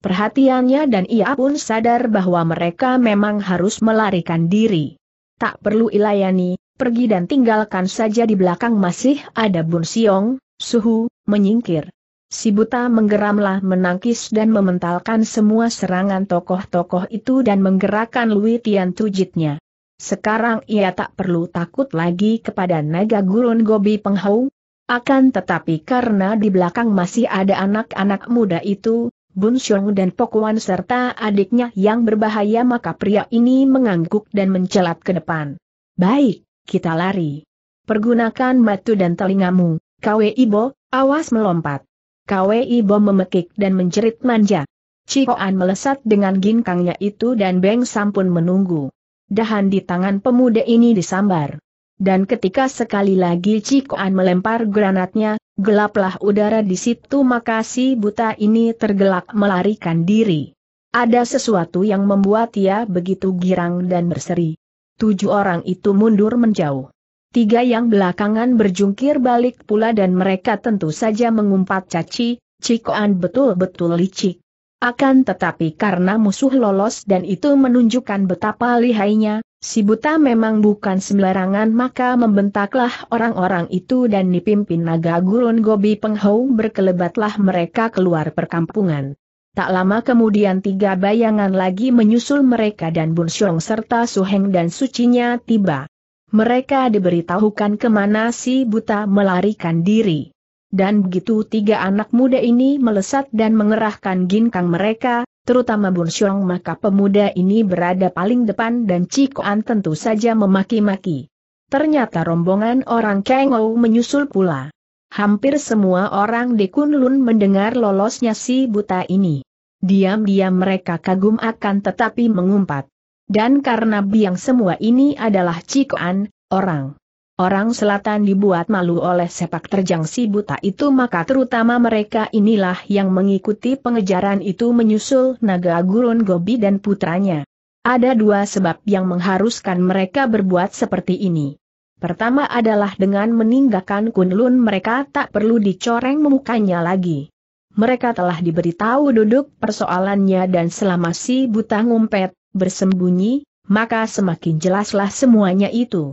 Speaker 1: Perhatiannya dan ia pun sadar bahwa mereka memang harus melarikan diri. Tak perlu ilayani, pergi dan tinggalkan saja di belakang masih ada Bun Siong, Suhu, menyingkir. Si buta menggeramlah menangkis dan mementalkan semua serangan tokoh-tokoh itu dan menggerakkan Lui Tian Tujitnya. Sekarang ia tak perlu takut lagi kepada naga gurun Gobi Penghau, akan tetapi karena di belakang masih ada anak-anak muda itu, Bun Xiong dan Pokuan serta adiknya yang berbahaya maka pria ini mengangguk dan mencelat ke depan. Baik, kita lari. Pergunakan matu dan telingamu, Kwe Ibo, awas melompat. Kwe Ibo memekik dan menjerit manja. Cikoan melesat dengan ginkangnya itu dan Beng Sam pun menunggu. Dahan di tangan pemuda ini disambar dan ketika sekali lagi Cikoan melempar granatnya, gelaplah udara di situ maka si buta ini tergelak melarikan diri. Ada sesuatu yang membuat ia begitu girang dan berseri. Tujuh orang itu mundur menjauh. Tiga yang belakangan berjungkir balik pula dan mereka tentu saja mengumpat caci, Cikoan betul-betul licik. Akan tetapi karena musuh lolos dan itu menunjukkan betapa lihainya, Si buta memang bukan sembarangan maka membentaklah orang-orang itu dan dipimpin naga gurun Gobi Penghou berkelebatlah mereka keluar perkampungan. Tak lama kemudian tiga bayangan lagi menyusul mereka dan Xiong serta Suheng dan sucinya tiba. Mereka diberitahukan kemana si buta melarikan diri. Dan begitu tiga anak muda ini melesat dan mengerahkan ginkang mereka, terutama Bun Xiong maka pemuda ini berada paling depan dan Cikoan tentu saja memaki-maki. Ternyata rombongan orang Kengou menyusul pula. Hampir semua orang di Kunlun mendengar lolosnya si buta ini. Diam-diam mereka kagum akan tetapi mengumpat. Dan karena biang semua ini adalah Cikoan, orang Orang selatan dibuat malu oleh sepak terjang si buta itu maka terutama mereka inilah yang mengikuti pengejaran itu menyusul naga gurun Gobi dan putranya. Ada dua sebab yang mengharuskan mereka berbuat seperti ini. Pertama adalah dengan meninggalkan Kunlun mereka tak perlu dicoreng mukanya lagi. Mereka telah diberitahu duduk persoalannya dan selama si buta ngumpet, bersembunyi, maka semakin jelaslah semuanya itu.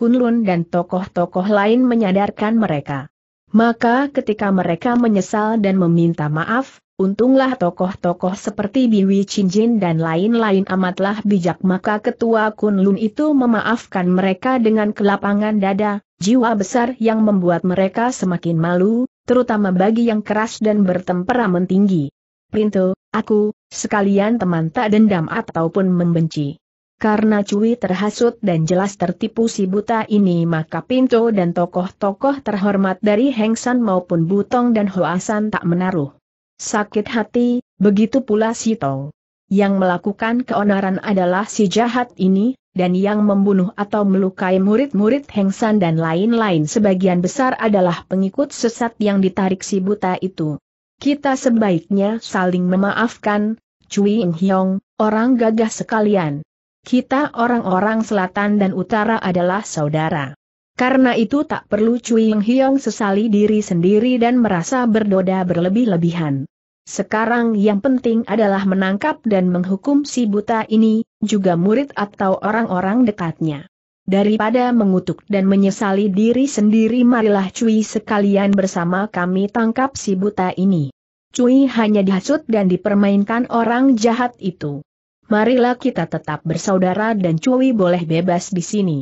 Speaker 1: Kunlun dan tokoh-tokoh lain menyadarkan mereka. Maka ketika mereka menyesal dan meminta maaf, Untunglah tokoh-tokoh seperti Biwi Chinjin dan lain-lain amatlah bijak maka ketua Kunlun itu memaafkan mereka dengan kelapangan dada, jiwa besar yang membuat mereka semakin malu, terutama bagi yang keras dan bertemperamen tinggi. Pintu, aku, sekalian teman tak dendam ataupun membenci. Karena Cui terhasut dan jelas tertipu si buta ini maka Pinto dan tokoh-tokoh terhormat dari Heng San maupun Butong dan Hoasan tak menaruh. Sakit hati, begitu pula si Tong. Yang melakukan keonaran adalah si jahat ini, dan yang membunuh atau melukai murid-murid Heng San dan lain-lain sebagian besar adalah pengikut sesat yang ditarik si buta itu. Kita sebaiknya saling memaafkan, Cui Ng Hiong, orang gagah sekalian. Kita orang-orang selatan dan utara adalah saudara. Karena itu tak perlu Cui Ying Hiong sesali diri sendiri dan merasa berdoda berlebih-lebihan. Sekarang yang penting adalah menangkap dan menghukum si buta ini, juga murid atau orang-orang dekatnya. Daripada mengutuk dan menyesali diri sendiri marilah Cui sekalian bersama kami tangkap si buta ini. Cui hanya dihasut dan dipermainkan orang jahat itu marilah kita tetap bersaudara dan Cui boleh bebas di sini.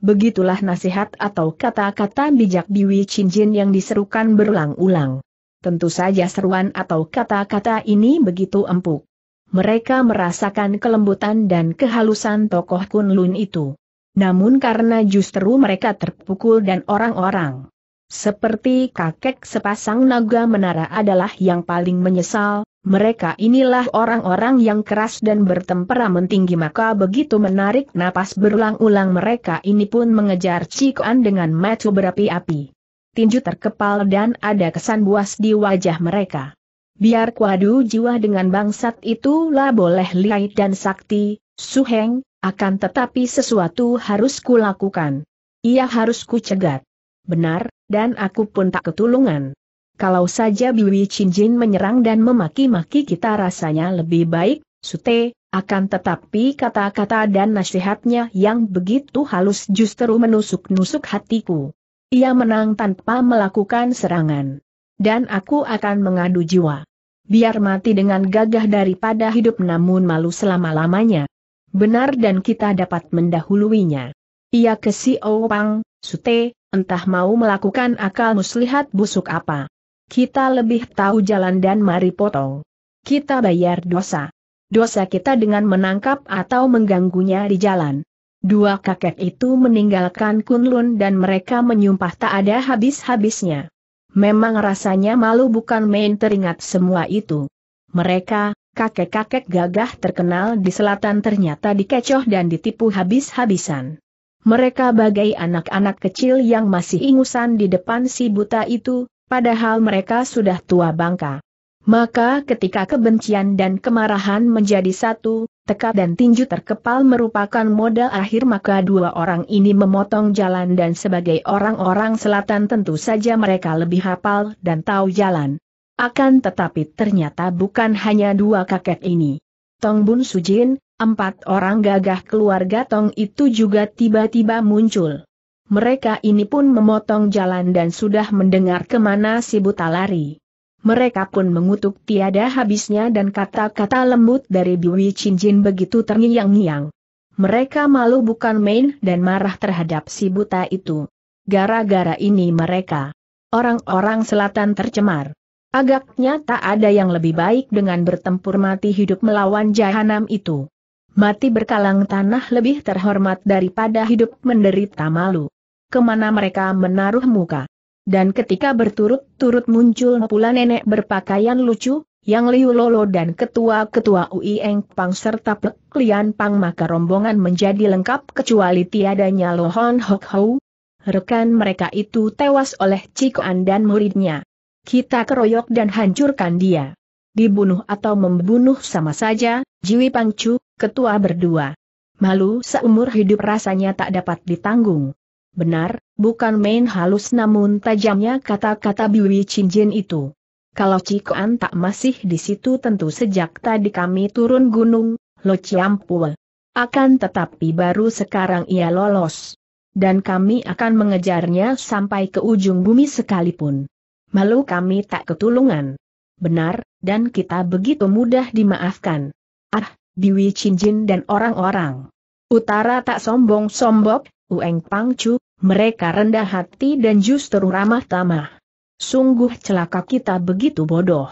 Speaker 1: Begitulah nasihat atau kata-kata bijak Biwi Jin yang diserukan berulang-ulang. Tentu saja seruan atau kata-kata ini begitu empuk. Mereka merasakan kelembutan dan kehalusan tokoh Kunlun itu. Namun karena justru mereka terpukul dan orang-orang seperti kakek sepasang naga menara adalah yang paling menyesal, mereka inilah orang-orang yang keras dan bertemperamen tinggi maka begitu menarik napas berulang-ulang mereka ini pun mengejar Cikuan dengan mata berapi-api. Tinju terkepal dan ada kesan buas di wajah mereka. Biar kuadu jiwa dengan bangsat itulah boleh liai dan sakti, suheng, akan tetapi sesuatu harus kulakukan. Ia harus kucegat. Benar, dan aku pun tak ketulungan. Kalau saja Biwi Cinjin menyerang dan memaki-maki kita rasanya lebih baik, Sute, akan tetapi kata-kata dan nasihatnya yang begitu halus justru menusuk-nusuk hatiku. Ia menang tanpa melakukan serangan. Dan aku akan mengadu jiwa. Biar mati dengan gagah daripada hidup namun malu selama-lamanya. Benar dan kita dapat mendahuluinya. Ia ke si Opang, Sute, entah mau melakukan akal muslihat busuk apa. Kita lebih tahu jalan dan mari potong. Kita bayar dosa. Dosa kita dengan menangkap atau mengganggunya di jalan. Dua kakek itu meninggalkan Kunlun dan mereka menyumpah tak ada habis-habisnya. Memang rasanya malu bukan main teringat semua itu. Mereka, kakek-kakek gagah terkenal di selatan ternyata dikecoh dan ditipu habis-habisan. Mereka bagai anak-anak kecil yang masih ingusan di depan si buta itu, padahal mereka sudah tua bangka. Maka ketika kebencian dan kemarahan menjadi satu, tekad dan tinju terkepal merupakan modal akhir maka dua orang ini memotong jalan dan sebagai orang-orang selatan tentu saja mereka lebih hafal dan tahu jalan. Akan tetapi ternyata bukan hanya dua kakek ini. Tong Bun Sujin, empat orang gagah keluarga Tong itu juga tiba-tiba muncul. Mereka ini pun memotong jalan dan sudah mendengar kemana si buta lari. Mereka pun mengutuk tiada habisnya dan kata-kata lembut dari Biwi Cincin begitu terngiang-ngiang. Mereka malu bukan main dan marah terhadap si buta itu. Gara-gara ini mereka. Orang-orang selatan tercemar. Agaknya tak ada yang lebih baik dengan bertempur mati hidup melawan jahanam itu. Mati berkalang tanah lebih terhormat daripada hidup menderita malu kemana mereka menaruh muka. Dan ketika berturut-turut muncul pula nenek berpakaian lucu, yang Liu Lolo dan ketua-ketua Ui Eng Pang serta Peklian Pang maka rombongan menjadi lengkap kecuali tiadanya Lohon Hok Hou. Rekan mereka itu tewas oleh Cikoan dan muridnya. Kita keroyok dan hancurkan dia. Dibunuh atau membunuh sama saja, Jiwi Pangcu, ketua berdua. Malu seumur hidup rasanya tak dapat ditanggung. Benar, bukan main halus namun tajamnya kata-kata Biwi Cincin itu. Kalau Cikoan tak masih di situ tentu sejak tadi kami turun gunung, Lo Ciampul. Akan tetapi baru sekarang ia lolos. Dan kami akan mengejarnya sampai ke ujung bumi sekalipun. Malu kami tak ketulungan. Benar, dan kita begitu mudah dimaafkan. Ah, Biwi Cincin dan orang-orang. Utara tak sombong sombok? Ueng Pangcu, mereka rendah hati dan justru ramah tamah. Sungguh celaka kita begitu bodoh.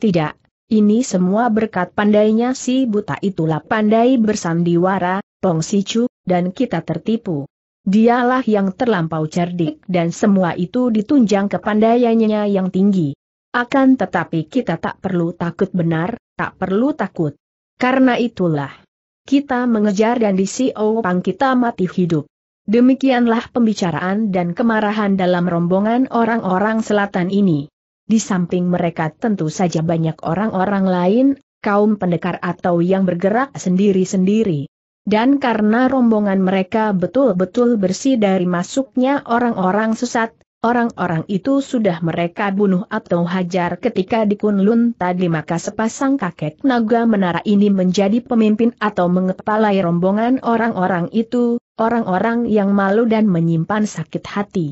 Speaker 1: Tidak, ini semua berkat pandainya si buta itulah pandai bersandiwara, Tong Sicu, dan kita tertipu. Dialah yang terlampau cerdik dan semua itu ditunjang kepandaiannya yang tinggi. Akan tetapi kita tak perlu takut benar, tak perlu takut. Karena itulah. Kita mengejar dan di pang kita mati hidup. Demikianlah pembicaraan dan kemarahan dalam rombongan orang-orang selatan ini. Di samping mereka tentu saja banyak orang-orang lain, kaum pendekar atau yang bergerak sendiri-sendiri. Dan karena rombongan mereka betul-betul bersih dari masuknya orang-orang sesat, orang-orang itu sudah mereka bunuh atau hajar ketika di Kunlun tadi maka sepasang kakek naga menara ini menjadi pemimpin atau mengepalai rombongan orang-orang itu, orang-orang yang malu dan menyimpan sakit hati.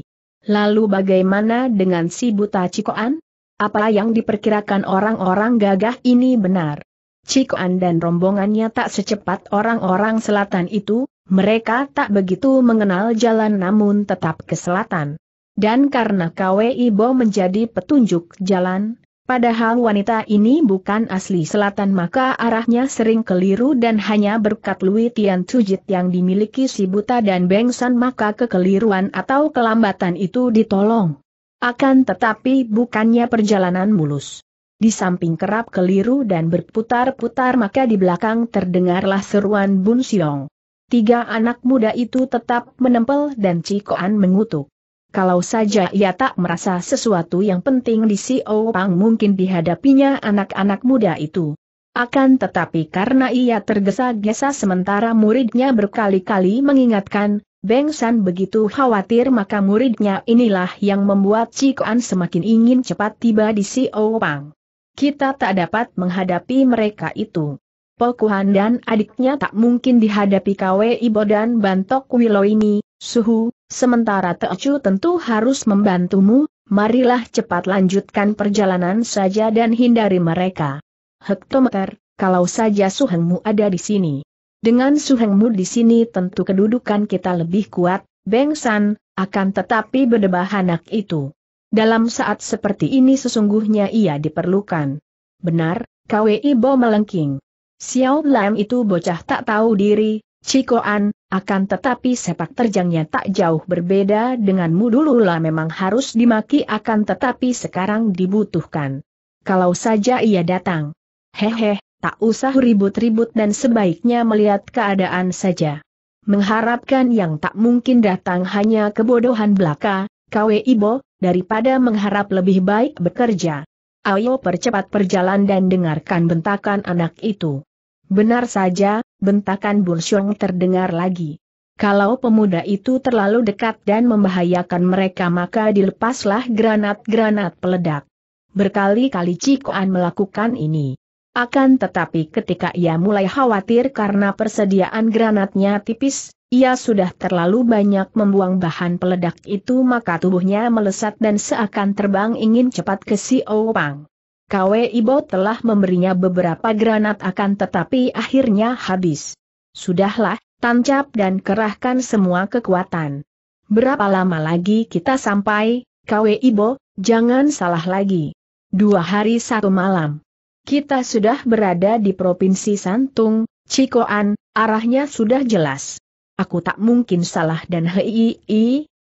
Speaker 1: Lalu bagaimana dengan si buta Cikoan? Apa yang diperkirakan orang-orang gagah ini benar? Cikoan dan rombongannya tak secepat orang-orang selatan itu, mereka tak begitu mengenal jalan namun tetap ke selatan. Dan karena KWI Bo menjadi petunjuk jalan, Padahal wanita ini bukan asli selatan maka arahnya sering keliru dan hanya berkat Lui Tian Cujit yang dimiliki si buta dan bengsan maka kekeliruan atau kelambatan itu ditolong. Akan tetapi bukannya perjalanan mulus. Di samping kerap keliru dan berputar-putar maka di belakang terdengarlah seruan Bun Siong. Tiga anak muda itu tetap menempel dan Cikoan mengutuk. Kalau saja ia tak merasa sesuatu yang penting di si Opang mungkin dihadapinya anak-anak muda itu. Akan tetapi karena ia tergesa-gesa sementara muridnya berkali-kali mengingatkan, Beng San begitu khawatir maka muridnya inilah yang membuat Cikuan semakin ingin cepat tiba di si Opang. Kita tak dapat menghadapi mereka itu. Pokuhan dan adiknya tak mungkin dihadapi Kwe Ibo Bantok Wilo ini, Suhu, Sementara Teocu tentu harus membantumu, marilah cepat lanjutkan perjalanan saja dan hindari mereka. Hektometer, kalau saja suhengmu ada di sini. Dengan suhengmu di sini tentu kedudukan kita lebih kuat, Beng akan tetapi anak itu. Dalam saat seperti ini sesungguhnya ia diperlukan. Benar, KWI Bo melengking. Xiao Lam itu bocah tak tahu diri, Cikoan, akan tetapi sepak terjangnya tak jauh berbeda denganmu dululah memang harus dimaki akan tetapi sekarang dibutuhkan. Kalau saja ia datang. Hehe, tak usah ribut-ribut dan sebaiknya melihat keadaan saja. Mengharapkan yang tak mungkin datang hanya kebodohan belaka, KW Ibo, daripada mengharap lebih baik bekerja. Ayo percepat perjalanan dan dengarkan bentakan anak itu. Benar saja, bentakan Bursyong terdengar lagi. Kalau pemuda itu terlalu dekat dan membahayakan mereka maka dilepaslah granat-granat peledak. Berkali-kali Cikoan melakukan ini. Akan tetapi ketika ia mulai khawatir karena persediaan granatnya tipis, ia sudah terlalu banyak membuang bahan peledak itu maka tubuhnya melesat dan seakan terbang ingin cepat ke si Opang. KW Ibo telah memberinya beberapa granat akan tetapi akhirnya habis. Sudahlah, tancap dan kerahkan semua kekuatan. Berapa lama lagi kita sampai, KW Ibo, jangan salah lagi. Dua hari satu malam. Kita sudah berada di Provinsi Santung, Cikoan, arahnya sudah jelas. Aku tak mungkin salah dan hei,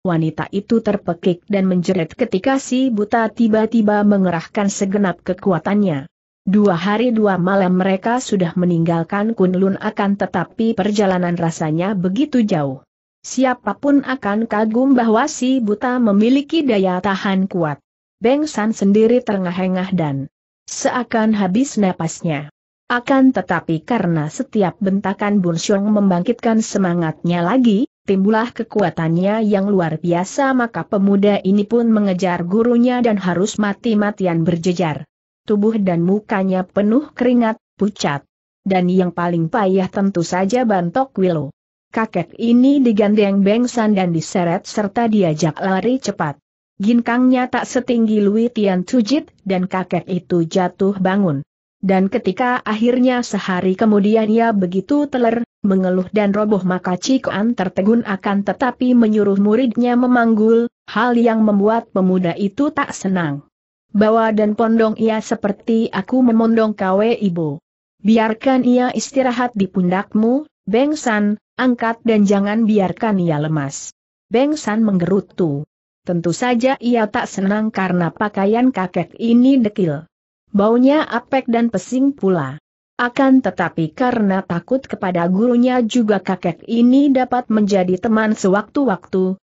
Speaker 1: wanita itu terpekik dan menjerit ketika si buta tiba-tiba mengerahkan segenap kekuatannya. Dua hari dua malam mereka sudah meninggalkan Kunlun akan tetapi perjalanan rasanya begitu jauh. Siapapun akan kagum bahwa si buta memiliki daya tahan kuat. Beng San sendiri terengah-engah dan seakan habis napasnya. Akan tetapi karena setiap bentakan Bun Xiong membangkitkan semangatnya lagi, timbullah kekuatannya yang luar biasa maka pemuda ini pun mengejar gurunya dan harus mati-matian berjejar. Tubuh dan mukanya penuh keringat, pucat. Dan yang paling payah tentu saja bantok Willow. Kakek ini digandeng bengsan dan diseret serta diajak lari cepat. Ginkangnya tak setinggi Louis Tian Tujit dan kakek itu jatuh bangun. Dan ketika akhirnya sehari kemudian ia begitu teler, mengeluh dan roboh maka Cikuan tertegun akan tetapi menyuruh muridnya memanggul, hal yang membuat pemuda itu tak senang. Bawa dan pondong ia seperti aku memondong kawe ibu. Biarkan ia istirahat di pundakmu, Bengsan, angkat dan jangan biarkan ia lemas. Bengsan menggerutu. Tentu saja ia tak senang karena pakaian kakek ini dekil. Baunya apek dan pesing pula. Akan tetapi karena takut kepada gurunya juga kakek ini dapat menjadi teman sewaktu-waktu,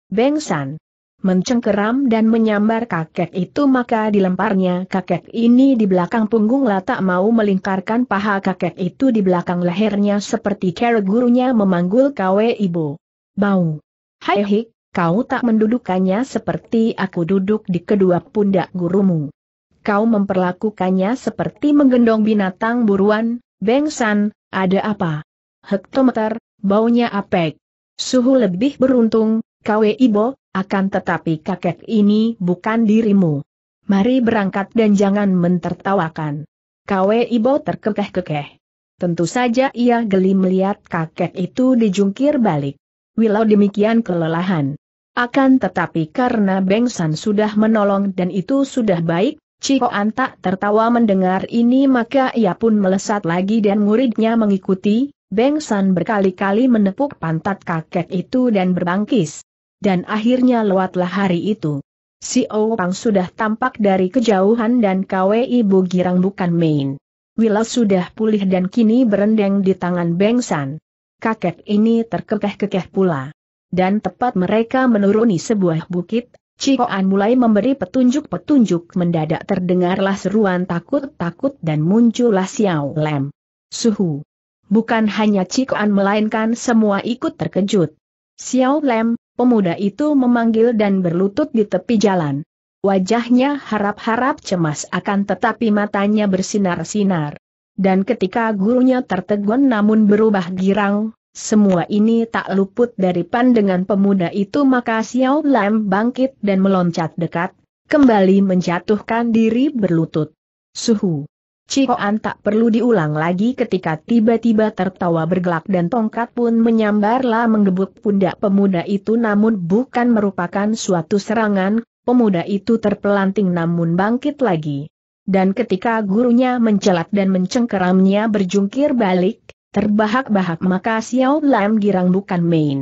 Speaker 1: San. mencengkeram dan menyambar kakek itu maka dilemparnya kakek ini di belakang punggung tak mau melingkarkan paha kakek itu di belakang lehernya seperti cara gurunya memanggul kawe ibu. Bau. Hai hik, kau tak mendudukannya seperti aku duduk di kedua pundak gurumu kau memperlakukannya seperti menggendong binatang buruan, Bengsan, ada apa? Hektometer, baunya apek. Suhu lebih beruntung, Kwe Ibo, akan tetapi kakek ini bukan dirimu. Mari berangkat dan jangan mentertawakan. Kwe Ibo terkekeh-kekeh. Tentu saja ia geli melihat kakek itu dijungkir balik. Wilau demikian kelelahan. Akan tetapi karena Bengsan sudah menolong dan itu sudah baik, Ciko Antak tertawa mendengar ini maka ia pun melesat lagi dan muridnya mengikuti, Beng San berkali-kali menepuk pantat kakek itu dan berbangkis. Dan akhirnya lewatlah hari itu. Si Opang sudah tampak dari kejauhan dan KWI Ibu Girang bukan main. Wila sudah pulih dan kini berendeng di tangan Beng San. Kakek ini terkekeh-kekeh pula. Dan tepat mereka menuruni sebuah bukit, Cikoan mulai memberi petunjuk-petunjuk mendadak terdengarlah seruan takut-takut dan muncullah Xiao Lem. Suhu. Bukan hanya Cikoan melainkan semua ikut terkejut. Xiao Lem, pemuda itu memanggil dan berlutut di tepi jalan. Wajahnya harap-harap cemas akan tetapi matanya bersinar-sinar. Dan ketika gurunya tertegun namun berubah girang, semua ini tak luput dari pandangan pemuda itu maka Xiao Lam bangkit dan meloncat dekat, kembali menjatuhkan diri berlutut. Suhu. Cikoan tak perlu diulang lagi ketika tiba-tiba tertawa bergelak dan tongkat pun menyambarlah menggebuk pundak pemuda itu namun bukan merupakan suatu serangan, pemuda itu terpelanting namun bangkit lagi. Dan ketika gurunya mencelat dan mencengkeramnya berjungkir balik, Terbahak-bahak maka Xiao Lam girang bukan main.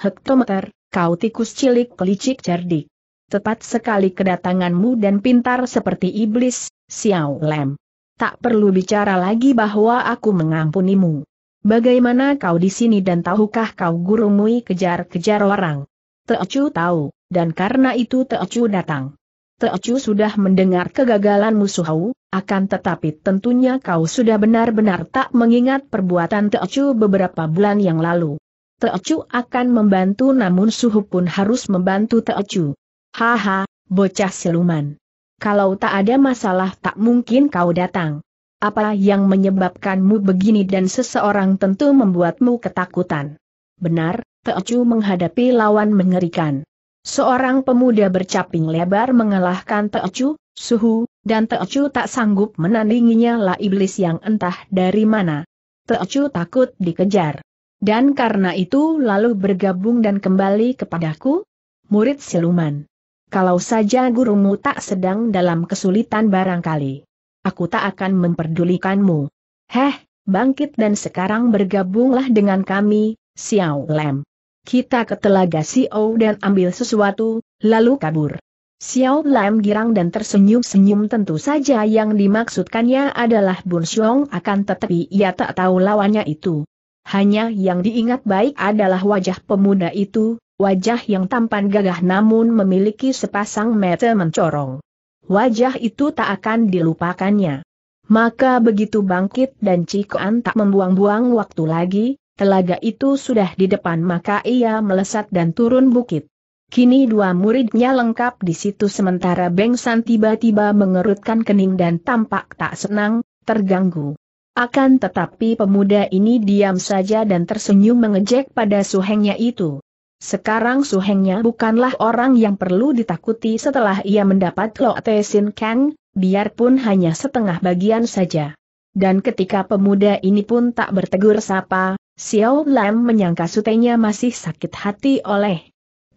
Speaker 1: Hektometer, kau tikus cilik licik cerdik. Tepat sekali kedatanganmu dan pintar seperti iblis, Xiao Lam. Tak perlu bicara lagi bahwa aku mengampunimu. Bagaimana kau di sini dan tahukah kau gurumu kejar-kejar orang? Teocu tahu, dan karena itu Teocu datang. Teocu sudah mendengar kegagalan musuhau, akan tetapi tentunya kau sudah benar-benar tak mengingat perbuatan Teocu beberapa bulan yang lalu. Teocu akan membantu namun Suhu pun harus membantu Teocu. Haha, bocah siluman. Kalau tak ada masalah tak mungkin kau datang. Apa yang menyebabkanmu begini dan seseorang tentu membuatmu ketakutan. Benar, Teocu menghadapi lawan mengerikan. Seorang pemuda bercaping lebar mengalahkan Teocu, Suhu, dan Teocu tak sanggup menandinginya lah iblis yang entah dari mana. Teocu takut dikejar. Dan karena itu lalu bergabung dan kembali kepadaku? Murid siluman. Kalau saja gurumu tak sedang dalam kesulitan barangkali. Aku tak akan memperdulikanmu. Heh, bangkit dan sekarang bergabunglah dengan kami, Xiao Lem. Kita ke telaga Xiao dan ambil sesuatu, lalu kabur. Xiao Lam girang dan tersenyum-senyum tentu saja yang dimaksudkannya adalah Bun Xiong akan tetapi ia tak tahu lawannya itu. Hanya yang diingat baik adalah wajah pemuda itu, wajah yang tampan gagah namun memiliki sepasang mata mencorong. Wajah itu tak akan dilupakannya. Maka begitu bangkit dan Cikoan tak membuang-buang waktu lagi, telaga itu sudah di depan maka ia melesat dan turun bukit. Kini dua muridnya lengkap di situ sementara Beng San tiba-tiba mengerutkan kening dan tampak tak senang, terganggu. Akan tetapi pemuda ini diam saja dan tersenyum mengejek pada suhengnya itu. Sekarang suhengnya bukanlah orang yang perlu ditakuti setelah ia mendapat Lo Te Sin Kang, biarpun hanya setengah bagian saja. Dan ketika pemuda ini pun tak bertegur sapa, Xiao Lam menyangka sutenya masih sakit hati oleh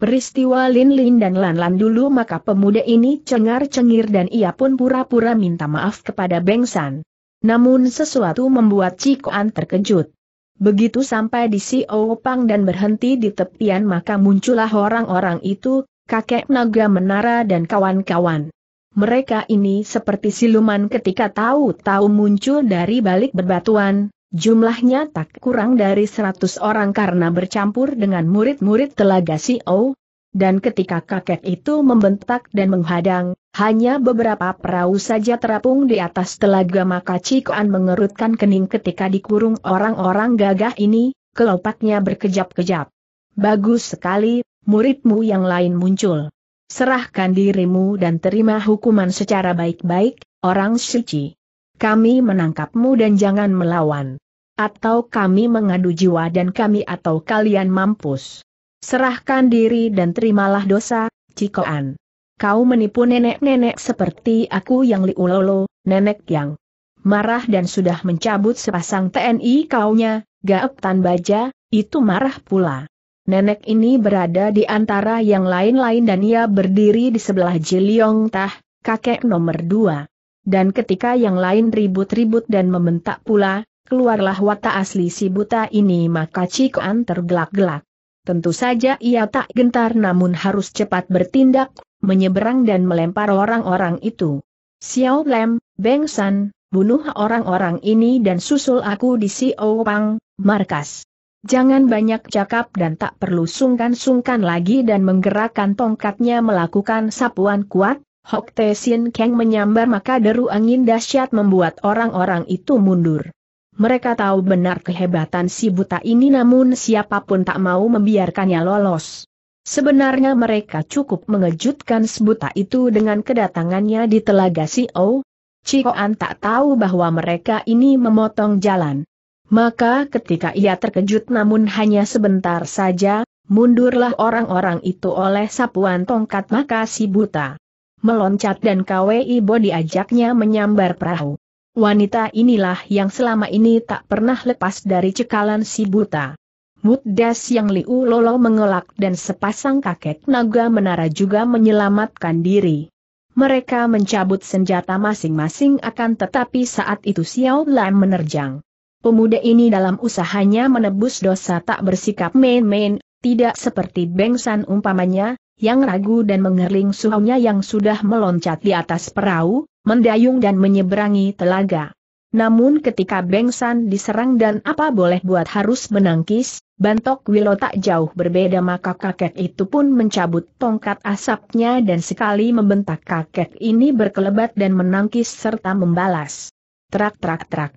Speaker 1: Peristiwa Lin Lin dan Lan Lan dulu maka pemuda ini cengar-cengir dan ia pun pura-pura minta maaf kepada Beng San. Namun sesuatu membuat Cikoan terkejut. Begitu sampai di Si Pang dan berhenti di tepian maka muncullah orang-orang itu, kakek naga menara dan kawan-kawan. Mereka ini seperti siluman ketika tahu-tahu muncul dari balik berbatuan, Jumlahnya tak kurang dari seratus orang karena bercampur dengan murid-murid telaga O. Dan ketika kakek itu membentak dan menghadang, hanya beberapa perahu saja terapung di atas telaga maka Cikoan mengerutkan kening ketika dikurung orang-orang gagah ini, kelopaknya berkejap-kejap. Bagus sekali, muridmu yang lain muncul. Serahkan dirimu dan terima hukuman secara baik-baik, orang suci. Kami menangkapmu dan jangan melawan. Atau kami mengadu jiwa dan kami atau kalian mampus. Serahkan diri dan terimalah dosa, Cikoan. Kau menipu nenek-nenek seperti aku yang liulolo, nenek yang marah dan sudah mencabut sepasang TNI kaunya, Gaep Tan Baja, itu marah pula. Nenek ini berada di antara yang lain-lain dan ia berdiri di sebelah Jiliong Tah, kakek nomor dua. Dan ketika yang lain ribut-ribut dan membentak pula, keluarlah watak asli si buta ini maka Cikoan tergelak-gelak. Tentu saja ia tak gentar namun harus cepat bertindak, menyeberang dan melempar orang-orang itu. Xiao Lem, Beng San, bunuh orang-orang ini dan susul aku di si Pang, markas. Jangan banyak cakap dan tak perlu sungkan-sungkan lagi dan menggerakkan tongkatnya melakukan sapuan kuat, Hok Te Sin Kang menyambar maka deru angin dahsyat membuat orang-orang itu mundur. Mereka tahu benar kehebatan si buta ini namun siapapun tak mau membiarkannya lolos. Sebenarnya mereka cukup mengejutkan si buta itu dengan kedatangannya di telaga Si O, Cikoan tak tahu bahwa mereka ini memotong jalan. Maka ketika ia terkejut namun hanya sebentar saja, mundurlah orang-orang itu oleh sapuan tongkat maka si buta meloncat dan KWI Bo diajaknya menyambar perahu. Wanita inilah yang selama ini tak pernah lepas dari cekalan si buta. Mutdes yang Liu Lolo mengelak dan sepasang kakek naga menara juga menyelamatkan diri. Mereka mencabut senjata masing-masing akan tetapi saat itu Xiao Lan menerjang. Pemuda ini dalam usahanya menebus dosa tak bersikap main-main, tidak seperti Bengsan umpamanya, yang ragu dan mengerling suhunya yang sudah meloncat di atas perahu, mendayung dan menyeberangi telaga. Namun ketika Bengsan diserang dan apa boleh buat harus menangkis, Bantok Wilo tak jauh berbeda maka kakek itu pun mencabut tongkat asapnya dan sekali membentak kakek ini berkelebat dan menangkis serta membalas. Trak trak trak.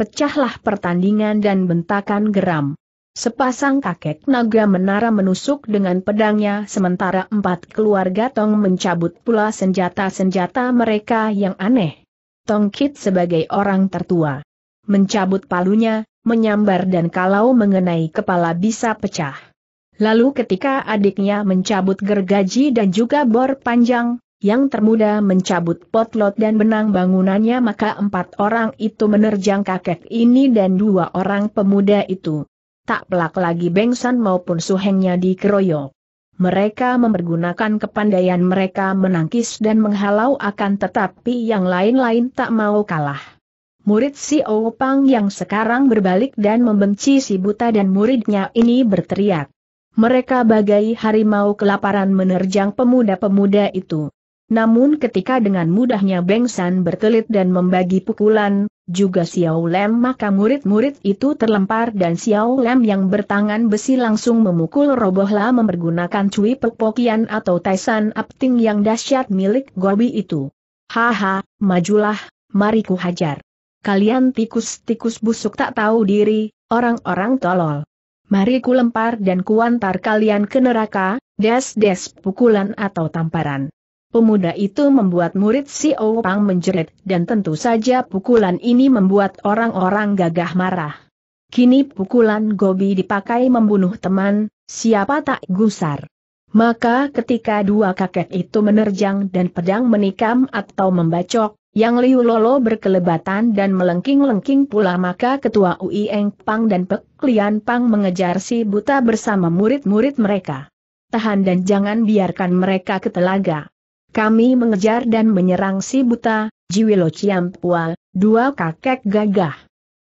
Speaker 1: Pecahlah pertandingan dan bentakan geram. Sepasang kakek naga menara menusuk dengan pedangnya sementara empat keluarga Tong mencabut pula senjata-senjata mereka yang aneh. Tong Kit sebagai orang tertua. Mencabut palunya, menyambar dan kalau mengenai kepala bisa pecah. Lalu ketika adiknya mencabut gergaji dan juga bor panjang, yang termuda mencabut potlot dan benang bangunannya maka empat orang itu menerjang kakek ini dan dua orang pemuda itu tak pelak lagi Bengsan maupun Suhengnya dikeroyok. Mereka mempergunakan kepandaian mereka menangkis dan menghalau akan tetapi yang lain-lain tak mau kalah. Murid si Opang yang sekarang berbalik dan membenci si buta dan muridnya ini berteriak. Mereka bagai harimau kelaparan menerjang pemuda-pemuda itu. Namun ketika dengan mudahnya Bengsan berkelit dan membagi pukulan, juga Xiao Lem maka murid-murid itu terlempar dan Xiao Lem yang bertangan besi langsung memukul robohlah mempergunakan cui pepokian atau taisan apting yang dahsyat milik Gobi itu. Haha, majulah, mari ku hajar. Kalian tikus-tikus busuk tak tahu diri, orang-orang tolol. Mari ku lempar dan kuantar kalian ke neraka, des-des pukulan atau tamparan. Pemuda itu membuat murid si Pang menjerit dan tentu saja pukulan ini membuat orang-orang gagah marah. Kini pukulan Gobi dipakai membunuh teman, siapa tak gusar. Maka ketika dua kakek itu menerjang dan pedang menikam atau membacok, yang Liu Lolo berkelebatan dan melengking-lengking pula maka ketua Ui Eng Pang dan Pek Lian Pang mengejar si buta bersama murid-murid mereka. Tahan dan jangan biarkan mereka ke telaga. Kami mengejar dan menyerang si buta, Jiwilo Ciampua, dua kakek gagah.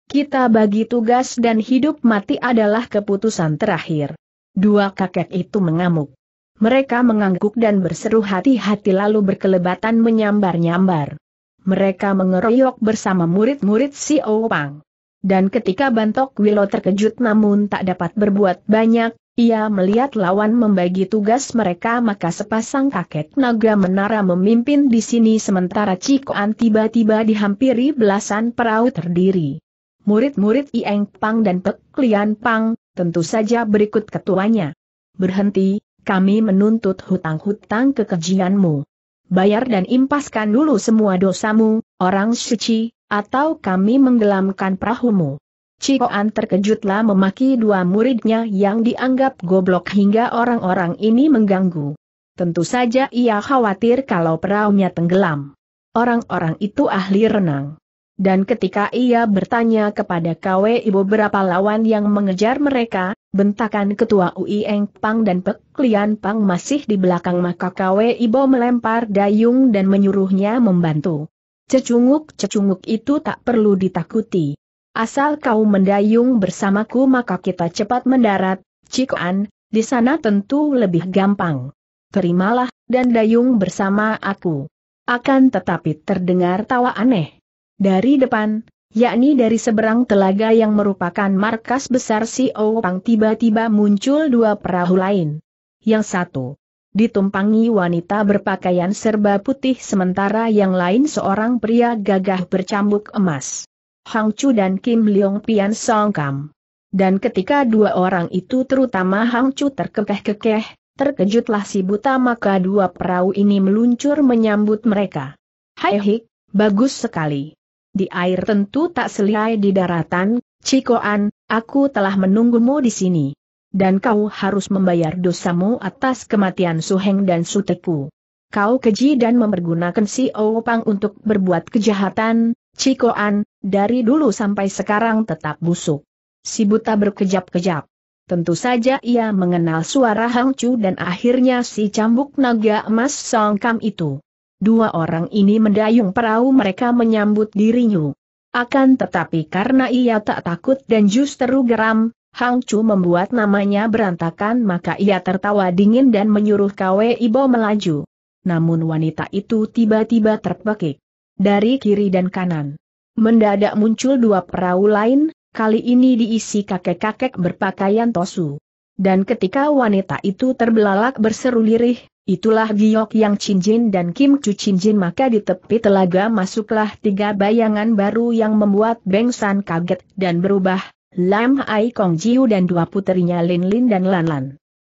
Speaker 1: Kita bagi tugas dan hidup mati adalah keputusan terakhir. Dua kakek itu mengamuk. Mereka mengangguk dan berseru hati-hati lalu berkelebatan menyambar-nyambar. Mereka mengeroyok bersama murid-murid si Opang. Dan ketika Bantok Wilo terkejut namun tak dapat berbuat banyak, ia melihat lawan membagi tugas mereka maka sepasang kakek naga menara memimpin di sini sementara Cikoan tiba-tiba dihampiri belasan perahu terdiri. Murid-murid Ieng Pang dan Pek Lian Pang, tentu saja berikut ketuanya. Berhenti, kami menuntut hutang-hutang kekejianmu. Bayar dan impaskan dulu semua dosamu, orang suci, atau kami menggelamkan perahumu. Cikoan terkejutlah memaki dua muridnya yang dianggap goblok hingga orang-orang ini mengganggu. Tentu saja ia khawatir kalau peraunya tenggelam. Orang-orang itu ahli renang. Dan ketika ia bertanya kepada KW Ibu berapa lawan yang mengejar mereka, bentakan ketua UI Pang dan Pek Lian Pang masih di belakang maka KW Ibu melempar dayung dan menyuruhnya membantu. Cecunguk-cecunguk itu tak perlu ditakuti. Asal kau mendayung bersamaku maka kita cepat mendarat, Cikoan, di sana tentu lebih gampang. Terimalah, dan dayung bersama aku. Akan tetapi terdengar tawa aneh. Dari depan, yakni dari seberang telaga yang merupakan markas besar si Oupang tiba-tiba muncul dua perahu lain. Yang satu, ditumpangi wanita berpakaian serba putih sementara yang lain seorang pria gagah bercambuk emas. Hang Chu dan Kim Leong Pian Song Kam. Dan ketika dua orang itu terutama Hang Chu terkekeh-kekeh, terkejutlah si buta maka dua perahu ini meluncur menyambut mereka. Hai hik, bagus sekali. Di air tentu tak selihai di daratan, Cikoan, aku telah menunggumu di sini. Dan kau harus membayar dosamu atas kematian Su Heng dan Suteku. Kau keji dan mempergunakan si Opang untuk berbuat kejahatan, Cikoan, dari dulu sampai sekarang tetap busuk. Si buta berkejap-kejap. Tentu saja ia mengenal suara Hang Chu dan akhirnya si cambuk naga emas Song Kam itu. Dua orang ini mendayung perahu mereka menyambut dirinya. Akan tetapi karena ia tak takut dan justru geram, Hang Chu membuat namanya berantakan maka ia tertawa dingin dan menyuruh Kwe Ibo melaju. Namun wanita itu tiba-tiba terpekik dari kiri dan kanan. Mendadak muncul dua perahu lain, kali ini diisi kakek-kakek berpakaian tosu. Dan ketika wanita itu terbelalak berseru lirih, itulah Giok yang Cinjin dan Kim Chu Cinjin maka di tepi telaga masuklah tiga bayangan baru yang membuat Beng kaget dan berubah, Lam Ai Kong Jiu dan dua puterinya Lin Lin dan Lan Lan.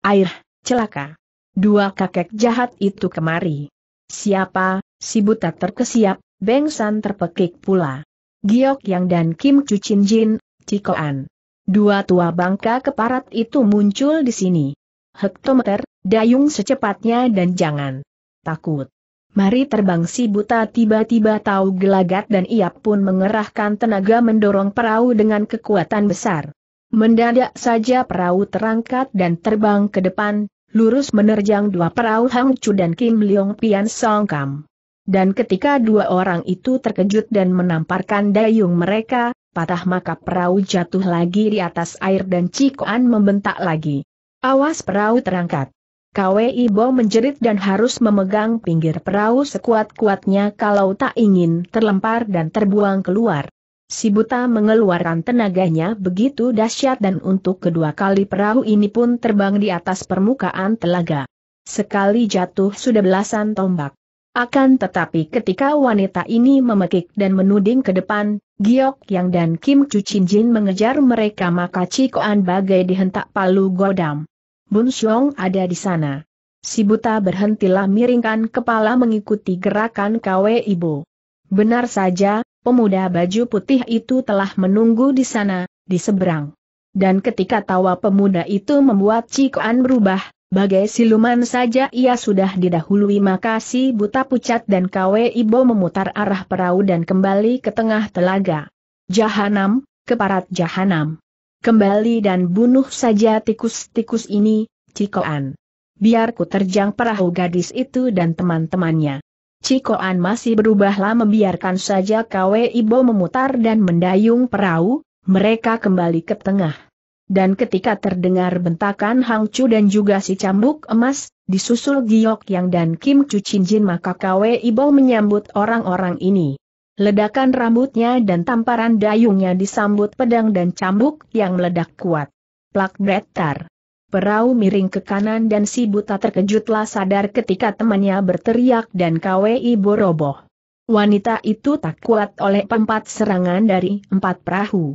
Speaker 1: Air, celaka. Dua kakek jahat itu kemari. Siapa, si buta terkesiap, Beng San terpekik pula. Giok Yang dan Kim Cucin Jin, Cikoan. Dua tua bangka keparat itu muncul di sini. Hektometer, dayung secepatnya dan jangan takut. Mari terbang si buta tiba-tiba tahu gelagat dan ia pun mengerahkan tenaga mendorong perahu dengan kekuatan besar. Mendadak saja perahu terangkat dan terbang ke depan, lurus menerjang dua perahu Hang Chu dan Kim Leong Pian Song Kam. Dan ketika dua orang itu terkejut dan menamparkan dayung mereka, patah maka perahu jatuh lagi di atas air dan Cikoan membentak lagi. Awas perahu terangkat. KWI Bo menjerit dan harus memegang pinggir perahu sekuat-kuatnya kalau tak ingin terlempar dan terbuang keluar. Si buta mengeluarkan tenaganya begitu dahsyat dan untuk kedua kali perahu ini pun terbang di atas permukaan telaga. Sekali jatuh sudah belasan tombak. Akan tetapi ketika wanita ini memekik dan menuding ke depan, Giok Yang dan Kim Cucin Jin mengejar mereka maka Cikoan bagai dihentak palu godam. Bun Xiong ada di sana. Si buta berhentilah miringkan kepala mengikuti gerakan KW Ibu. Benar saja, pemuda baju putih itu telah menunggu di sana, di seberang. Dan ketika tawa pemuda itu membuat Cikoan berubah, Bagai siluman saja ia sudah didahului makasi buta pucat dan kawe Ibo memutar arah perahu dan kembali ke tengah telaga. Jahanam, keparat jahanam. Kembali dan bunuh saja tikus-tikus ini, Cikoan. Biar ku terjang perahu gadis itu dan teman-temannya. Cikoan masih berubahlah membiarkan saja kawe Ibo memutar dan mendayung perahu, mereka kembali ke tengah. Dan ketika terdengar bentakan Hang Chu dan juga si cambuk emas, disusul Giok Yang dan Kim Chu Chin Jin maka Kwe Ibo menyambut orang-orang ini. Ledakan rambutnya dan tamparan dayungnya disambut pedang dan cambuk yang meledak kuat. Plak bretar. Perahu miring ke kanan dan si buta terkejutlah sadar ketika temannya berteriak dan Kwe Ibo roboh. Wanita itu tak kuat oleh empat serangan dari empat perahu.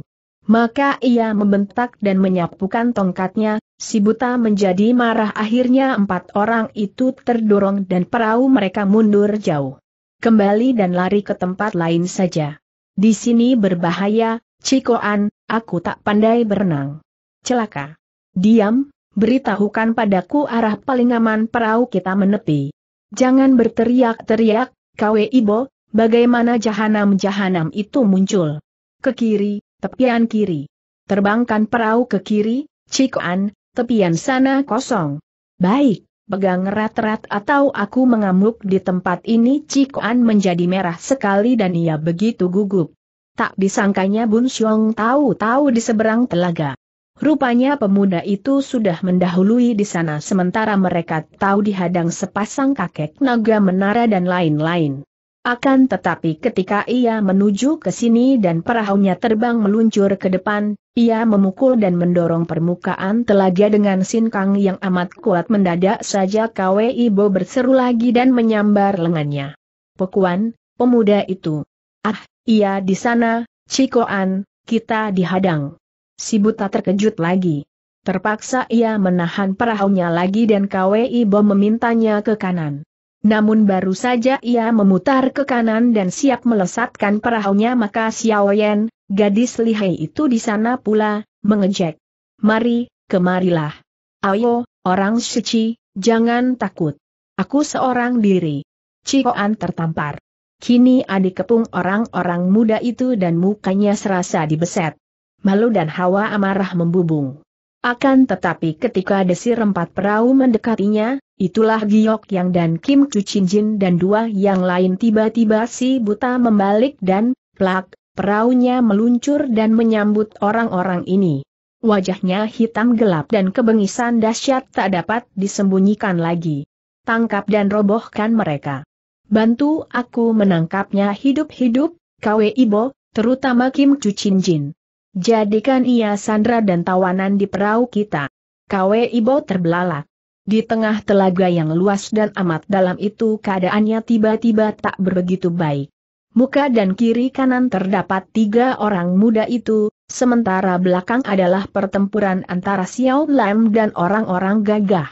Speaker 1: Maka ia membentak dan menyapukan tongkatnya, si buta menjadi marah akhirnya empat orang itu terdorong dan perahu mereka mundur jauh. Kembali dan lari ke tempat lain saja. Di sini berbahaya, Cikoan, aku tak pandai berenang. Celaka. Diam, beritahukan padaku arah paling aman perahu kita menepi. Jangan berteriak-teriak, Kwe Ibo, bagaimana jahanam-jahanam itu muncul. Ke kiri, tepian kiri. Terbangkan perahu ke kiri, Cikoan, tepian sana kosong. Baik, pegang erat-erat atau aku mengamuk di tempat ini Cikoan menjadi merah sekali dan ia begitu gugup. Tak disangkanya Bun Xiong tahu-tahu di seberang telaga. Rupanya pemuda itu sudah mendahului di sana sementara mereka tahu dihadang sepasang kakek naga menara dan lain-lain. Akan tetapi ketika ia menuju ke sini dan perahunya terbang meluncur ke depan, ia memukul dan mendorong permukaan telaga dengan sinkang yang amat kuat mendadak saja Kwe Ibo berseru lagi dan menyambar lengannya. Pekuan, pemuda itu. Ah, ia di sana, Cikoan, kita dihadang. Si buta terkejut lagi. Terpaksa ia menahan perahunya lagi dan Kwe Ibo memintanya ke kanan. Namun baru saja ia memutar ke kanan dan siap melesatkan perahunya maka Xiao Xiaoyan, gadis lihai itu di sana pula, mengejek. Mari, kemarilah. Ayo, orang suci, jangan takut. Aku seorang diri. Cikoan tertampar. Kini adik kepung orang-orang muda itu dan mukanya serasa dibeset. Malu dan hawa amarah membubung. Akan tetapi ketika desir empat perahu mendekatinya, itulah Giok Yang dan Kim Cucin Jin dan dua yang lain tiba-tiba si buta membalik dan, plak, perahunya meluncur dan menyambut orang-orang ini. Wajahnya hitam gelap dan kebengisan dahsyat tak dapat disembunyikan lagi. Tangkap dan robohkan mereka. Bantu aku menangkapnya hidup-hidup, Kwe Ibo, terutama Kim Cucin Jin. Jadikan ia sandra dan tawanan di perahu kita. Kwe Ibo terbelalak. Di tengah telaga yang luas dan amat dalam itu keadaannya tiba-tiba tak berbegitu baik. Muka dan kiri kanan terdapat tiga orang muda itu, sementara belakang adalah pertempuran antara Xiao Lam dan orang-orang gagah.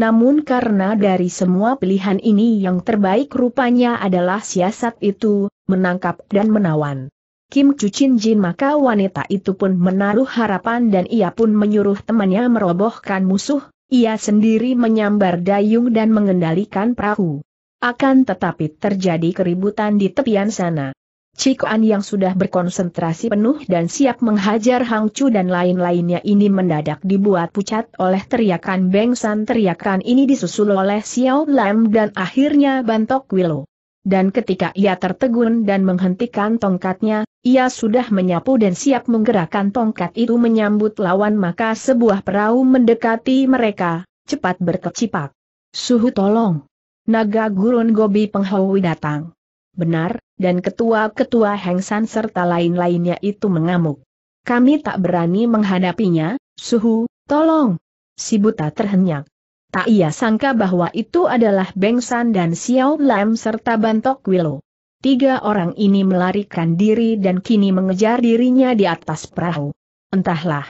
Speaker 1: Namun karena dari semua pilihan ini yang terbaik rupanya adalah siasat itu, menangkap dan menawan. Kim Cucin Jin maka wanita itu pun menaruh harapan dan ia pun menyuruh temannya merobohkan musuh, ia sendiri menyambar dayung dan mengendalikan perahu. Akan tetapi terjadi keributan di tepian sana. Cikuan yang sudah berkonsentrasi penuh dan siap menghajar Hang Chu dan lain-lainnya ini mendadak dibuat pucat oleh teriakan bengsan teriakan ini disusul oleh Xiao Lam dan akhirnya bantok Willow. Dan ketika ia tertegun dan menghentikan tongkatnya, ia sudah menyapu dan siap menggerakkan tongkat itu menyambut lawan maka sebuah perahu mendekati mereka, cepat berkecipak. Suhu tolong. Naga gurun Gobi Penghawi datang. Benar, dan ketua-ketua Hengsan serta lain-lainnya itu mengamuk. Kami tak berani menghadapinya, Suhu, tolong. Si buta terhenyak. Tak ia sangka bahwa itu adalah Bengsan dan Xiao Lam serta Bantok Willow. Tiga orang ini melarikan diri dan kini mengejar dirinya di atas perahu. Entahlah.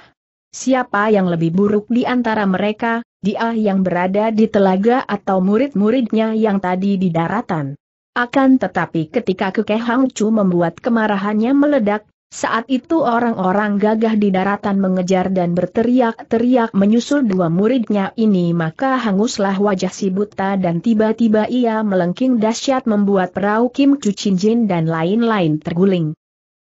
Speaker 1: Siapa yang lebih buruk di antara mereka, dia yang berada di telaga atau murid-muridnya yang tadi di daratan. Akan tetapi ketika Kekeh membuat kemarahannya meledak, saat itu orang-orang gagah di daratan mengejar dan berteriak-teriak menyusul dua muridnya ini maka hanguslah wajah si buta dan tiba-tiba ia melengking dahsyat membuat perahu Kim Cucin Jin dan lain-lain terguling.